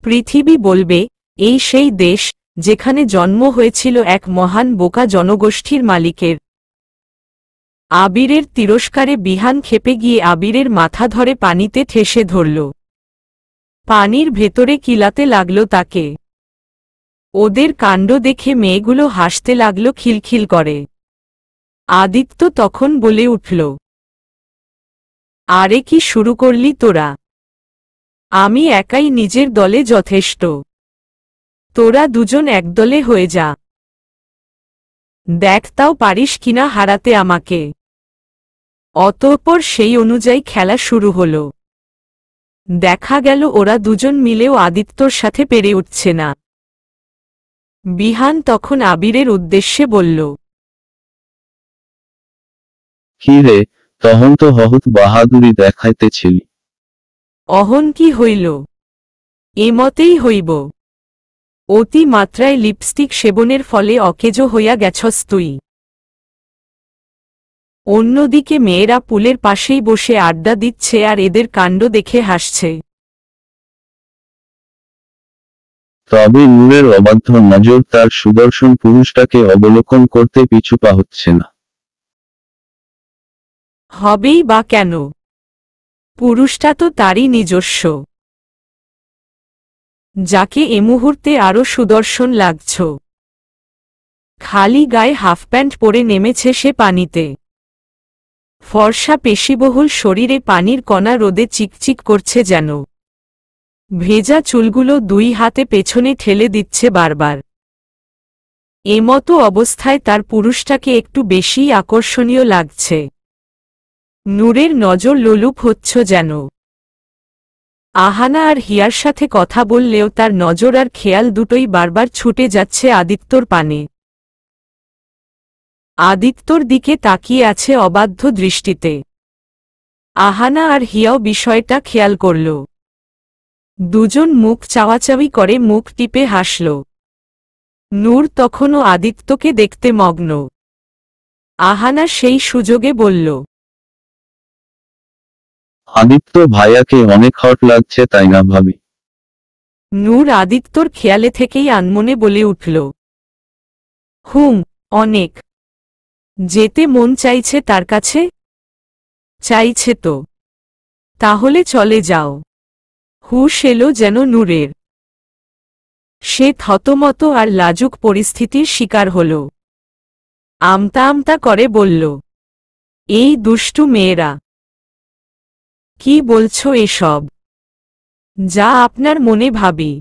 [SPEAKER 1] পৃথিবী বলবে এই সেই দেশ যেখানে জন্ম হয়েছিল এক মহান বোকা জনগোষ্ঠীর মালিকের আবিরের তিরস্কারে বিহান খেপে গিয়ে আবিরের মাথা ধরে পানিতে ঠেসে ধরল পানির ভেতরে কিলাতে লাগল তাকে ওদের কাণ্ড দেখে মেয়েগুলো হাসতে লাগল খিলখিল করে আদিত্য তখন বলে উঠল আরে কি শুরু করলি তোরা আমি একাই নিজের দলে যথেষ্ট তোরা দুজন একদলে হয়ে যা দেখ তাও পারিস কিনা হারাতে আমাকে অতঃপর সেই অনুযায়ী খেলা শুরু হল দেখা গেল ওরা দুজন মিলেও আদিত্যর সাথে পেরে উঠছে না বিহান তখন আবিরের উদ্দেশ্যে বলল
[SPEAKER 2] কি রে তখন তো হহুত বাহাদুরি দেখাইতেছিল
[SPEAKER 1] অহন কি হইল এমতেই হইব অতি মাত্রায় লিপস্টিক সেবনের ফলে অকেজো হইয়া গেছস তুই অন্যদিকে মেয়েরা পুলের পাশেই বসে আড্ডা দিচ্ছে আর এদের কাণ্ড দেখে হাসছে
[SPEAKER 2] তবে নূরের অবাধ্য নজর তার সুদর্শন পুরুষটাকে অবলোকন করতে পিছু পা হচ্ছে না
[SPEAKER 1] হবেই বা কেন পুরুষটা তো তারই নিজস্ব যাকে এ মুহূর্তে আরও সুদর্শন লাগছ খালি গায়ে হাফ প্যান্ট পরে নেমেছে সে পানিতে ফর্সা পেশিবহুল শরীরে পানির কণা রোদে চিকচিক করছে যেন ভেজা চুলগুলো দুই হাতে পেছনে ঠেলে দিচ্ছে বারবার এমতো অবস্থায় তার পুরুষটাকে একটু বেশি আকর্ষণীয় লাগছে নূরের নজর লোলুপ হচ্ছ যেন আহানা আর হিয়ার সাথে কথা বললেও তার নজর আর খেয়াল দুটোই বারবার ছুটে যাচ্ছে আদিত্যর পানে আদিত্যর দিকে তাকিয়ে আছে অবাধ্য দৃষ্টিতে আহানা আর হিয়াও বিষয়টা খেয়াল করল দুজন মুখ চাওয়াচাওয়ি করে মুখ টিপে হাসল নূর তখনও আদিত্যকে দেখতে মগ্ন আহানা সেই সুযোগে বলল
[SPEAKER 2] আদিত্য ভাইয়াকে অনেক হট লাগছে তাই না ভাবি
[SPEAKER 1] নূর আদিত্যর খেয়ালে থেকেই আনমনে বলে উঠল হুম অনেক যেতে মন চাইছে তার কাছে চাইছে তো তাহলে চলে যাও হুশ এলো যেন নূরের সে থতমত আর লাজুক পরিস্থিতির শিকার হল আমতা আমতা করে বলল এই দুষ্টু মেয়েরা কি বলছো এসব যা আপনার মনে ভাবি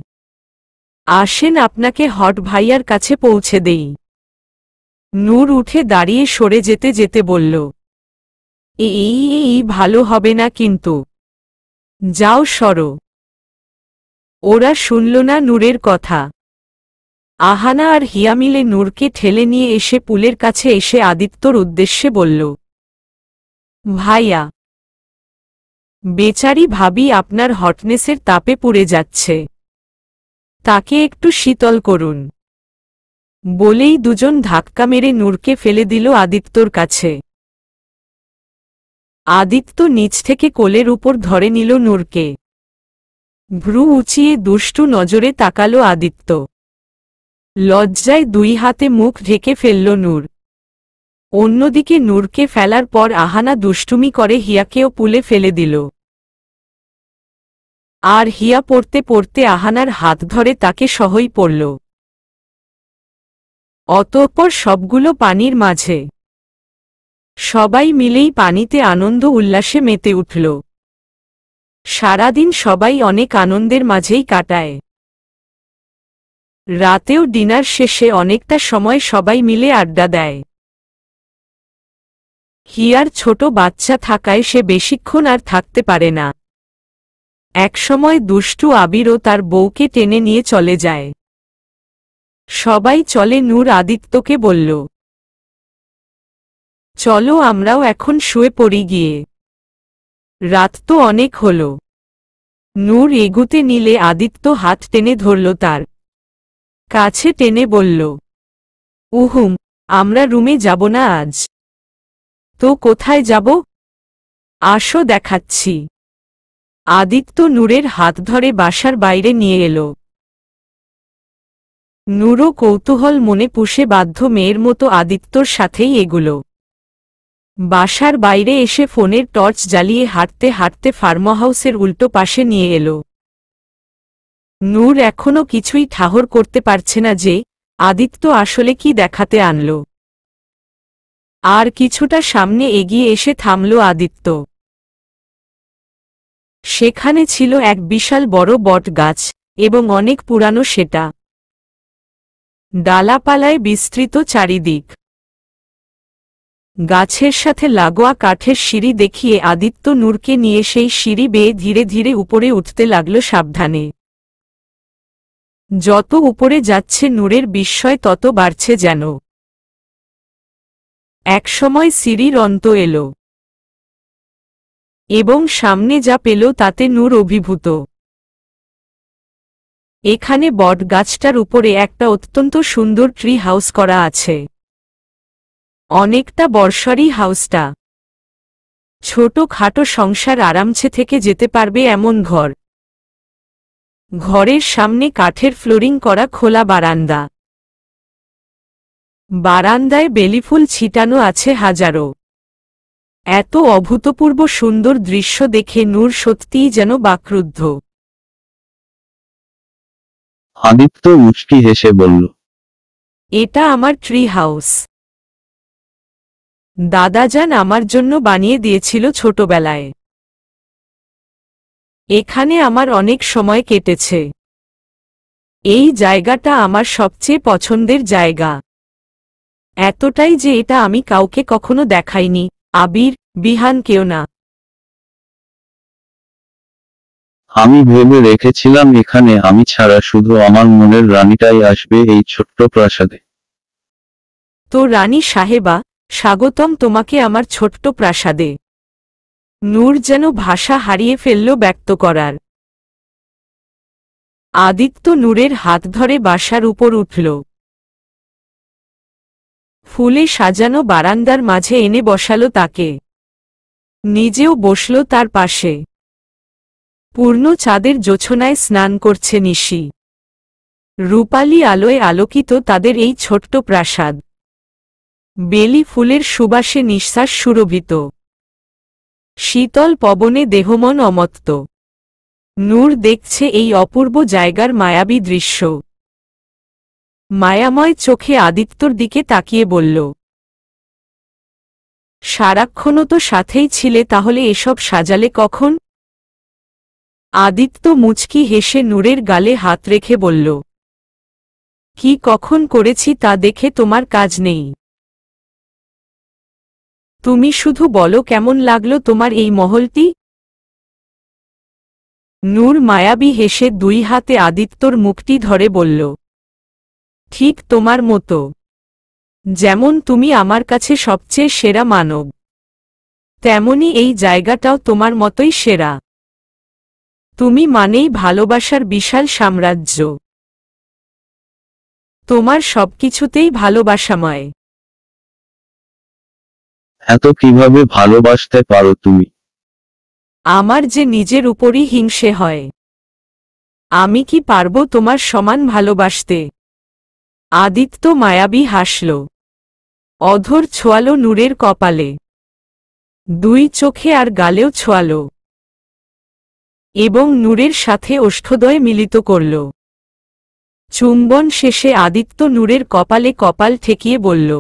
[SPEAKER 1] আসেন আপনাকে হট ভাইয়ার কাছে পৌঁছে দেই নূর উঠে দাঁড়িয়ে সরে যেতে যেতে বলল এই এই ভালো হবে না কিন্তু যাও সরো ওরা শুনল না নূরের কথা আহানা আর হিয়া মিলে নূরকে ঠেলে নিয়ে এসে পুলের কাছে এসে আদিত্যর উদ্দেশ্যে বলল ভাইয়া বেচারি ভাবি আপনার হটনেসের তাপে পুড়ে যাচ্ছে তাকে একটু শীতল করুন বলেই দুজন ধাক্কা মেরে নূরকে ফেলে দিল আদিত্যর কাছে আদিত্য নিচ থেকে কোলের উপর ধরে নিল নূরকে ভ্রু উঁচিয়ে দুষ্টু নজরে তাকালো আদিত্য লজ্জায় দুই হাতে মুখ ঢেকে ফেলল নূর অন্যদিকে নূরকে ফেলার পর আহানা দুষ্টুমি করে হিয়াকেও পুলে ফেলে দিল আর হিয়া পড়তে পড়তে আহানার হাত ধরে তাকে সহই পড়ল অতঃপর সবগুলো পানির মাঝে সবাই মিলেই পানিতে আনন্দ উল্লাসে মেতে উঠল সারাদিন সবাই অনেক আনন্দের মাঝেই কাটায় রাতেও ডিনার শেষে অনেকটা সময় সবাই মিলে আড্ডা দেয় হিয়ার ছোট বাচ্চা থাকায় সে বেশিক্ষণ আর থাকতে পারে না একসময় দুষ্টু আবিরও তার বউকে টেনে নিয়ে চলে যায় সবাই চলে নূর আদিত্যকে বলল চলো আমরাও এখন শুয়ে পড়ি গিয়ে রাত তো অনেক হল নূর এগুতে নিলে আদিত্য হাত টেনে ধরল তার কাছে টেনে বলল উহুম আমরা রুমে যাব না আজ তো কোথায় যাব আসো দেখাচ্ছি আদিত্য নূরের হাত ধরে বাসার বাইরে নিয়ে এলো নূরও কৌতূহল মনে পুষে বাধ্য মেয়ের মতো আদিত্যর সাথেই এগুলো বাসার বাইরে এসে ফোনের টর্চ জ্বালিয়ে হাঁটতে হাঁটতে ফার্মহাউসের উল্টো পাশে নিয়ে এলো নূর এখনও কিছুই ঠাহর করতে পারছে না যে আদিত্য আসলে কি দেখাতে আনলো আর কিছুটা সামনে এগিয়ে এসে থামল আদিত্য সেখানে ছিল এক বিশাল বড় বট গাছ এবং অনেক পুরানো সেটা ডালাপালায় বিস্তৃত চারিদিক গাছের সাথে লাগোয়া কাঠের সিঁড়ি দেখিয়ে আদিত্য নূরকে নিয়ে সেই সিঁড়ি বেয়ে ধীরে ধীরে উপরে উঠতে লাগল সাবধানে যত উপরে যাচ্ছে নূরের বিস্ময় তত বাড়ছে যেন একসময় সিরির অন্ত এল এবং সামনে যা পেল তাতে নূর অভিভূত এখানে বট গাছটার উপরে একটা অত্যন্ত সুন্দর ট্রি হাউস করা আছে অনেকটা বর্ষারই হাউসটা ছোট খাটো সংসার আরামছে থেকে যেতে পারবে এমন ঘর ঘরের সামনে কাঠের ফ্লোরিং করা খোলা বারান্দা বারান্দায় বেলিফুল ছিটানো আছে হাজারো এত অভূতপূর্ব সুন্দর দৃশ্য দেখে নূর সত্যিই যেন বাক্রুদ্ধ
[SPEAKER 2] আদিত্য মুচকি হেসে
[SPEAKER 1] বলল এটা আমার ট্রি হাউস দাদাজান আমার জন্য বানিয়ে দিয়েছিল ছোটবেলায় এখানে আমার অনেক সময় কেটেছে এই জায়গাটা আমার সবচেয়ে পছন্দের জায়গা এতটাই যে এটা আমি কাউকে কখনো দেখাইনি আবির বিহান কেউ না
[SPEAKER 2] আমি ভেবে রেখেছিলাম এখানে আমি ছাড়া শুধু আমার মনের রানীটাই আসবে এই ছোট্ট প্রাসাদে
[SPEAKER 1] তো রানী সাহেবা স্বাগতম তোমাকে আমার ছোট্ট প্রাসাদে নূর যেন ভাষা হারিয়ে ফেলল ব্যক্ত করার আদিত্য নূরের হাত ধরে বাসার উপর উঠল ফুলে সাজানো বারান্দার মাঝে এনে বসালো তাকে নিজেও বসল তার পাশে পূর্ণ চাঁদের জোছনায় স্নান করছে নিশি রূপালী আলোয় আলোকিত তাদের এই ছোট্ট প্রাসাদ বেলি ফুলের সুবাসে নিঃশ্বাস সুরভিত শীতল পবনে দেহমন অমত্ত নূর দেখছে এই অপূর্ব জায়গার মায়াবী দৃশ্য মায়াময় চোখে আদিত্যর দিকে তাকিয়ে বলল সারাক্ষণও তো সাথেই ছিলে তাহলে এসব সাজালে কখন আদিত্য মুচকি হেসে নূরের গালে হাত রেখে বলল কি কখন করেছি তা দেখে তোমার কাজ নেই তুমি শুধু বলো কেমন লাগলো তোমার এই মহলটি নূর মায়াবী হেসে দুই হাতে আদিত্যর মুখটি ধরে বলল ঠিক তোমার মতো যেমন তুমি আমার কাছে সবচেয়ে সেরা মানব তেমনি এই জায়গাটাও তোমার মতোই সেরা তুমি মানেই ভালোবাসার বিশাল সাম্রাজ্য তোমার সবকিছুতেই ভালোবাসাময়
[SPEAKER 2] এত কিভাবে ভালোবাসতে পারো তুমি
[SPEAKER 1] আমার যে নিজের উপরই হিংসে হয় আমি কি পারবো তোমার সমান ভালোবাসতে আদিত্য মায়াবী হাসল অধর ছোয়াল নূরের কপালে দুই চোখে আর গালেও ছোয়াল এবং নূরের সাথে ওষ্ঠদয়ে মিলিত করল চুম্বন শেষে আদিত্য নূরের কপালে কপাল ঠেকিয়ে বলল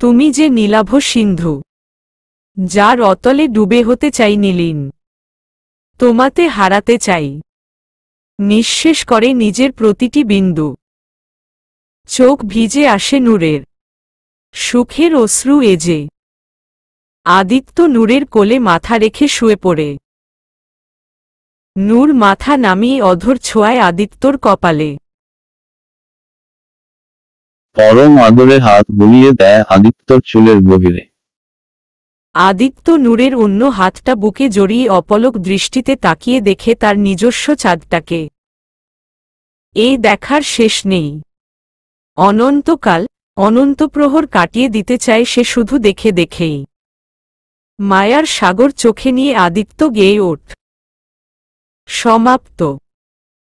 [SPEAKER 1] তুমি যে নীলাভ সিন্ধু যার অতলে ডুবে হতে চাই নীলিন তোমাতে হারাতে চাই নিঃশেষ করে নিজের প্রতিটি বিন্দু চোখ ভিজে আসে নূরের সুখের অশ্রু এজে আদিত্য নূরের কোলে মাথা রেখে শুয়ে পড়ে নূর মাথা নামিয়ে অধর ছোঁয়ায় আদিত্যর কপালে
[SPEAKER 2] পরম আদরে হাত বুলিয়ে দেয় আদিত্যর চুলের গভীরে
[SPEAKER 1] আদিত্য নূরের অন্য হাতটা বুকে জড়িয়ে অপলক দৃষ্টিতে তাকিয়ে দেখে তার নিজস্ব চাঁদটাকে এই দেখার শেষ নেই অনন্তকাল অনন্তপ্রহর কাটিয়ে দিতে চায় সে শুধু দেখে দেখেই মায়ার সাগর চোখে নিয়ে আদিত্য গেয়ে ওঠ সমাপ্ত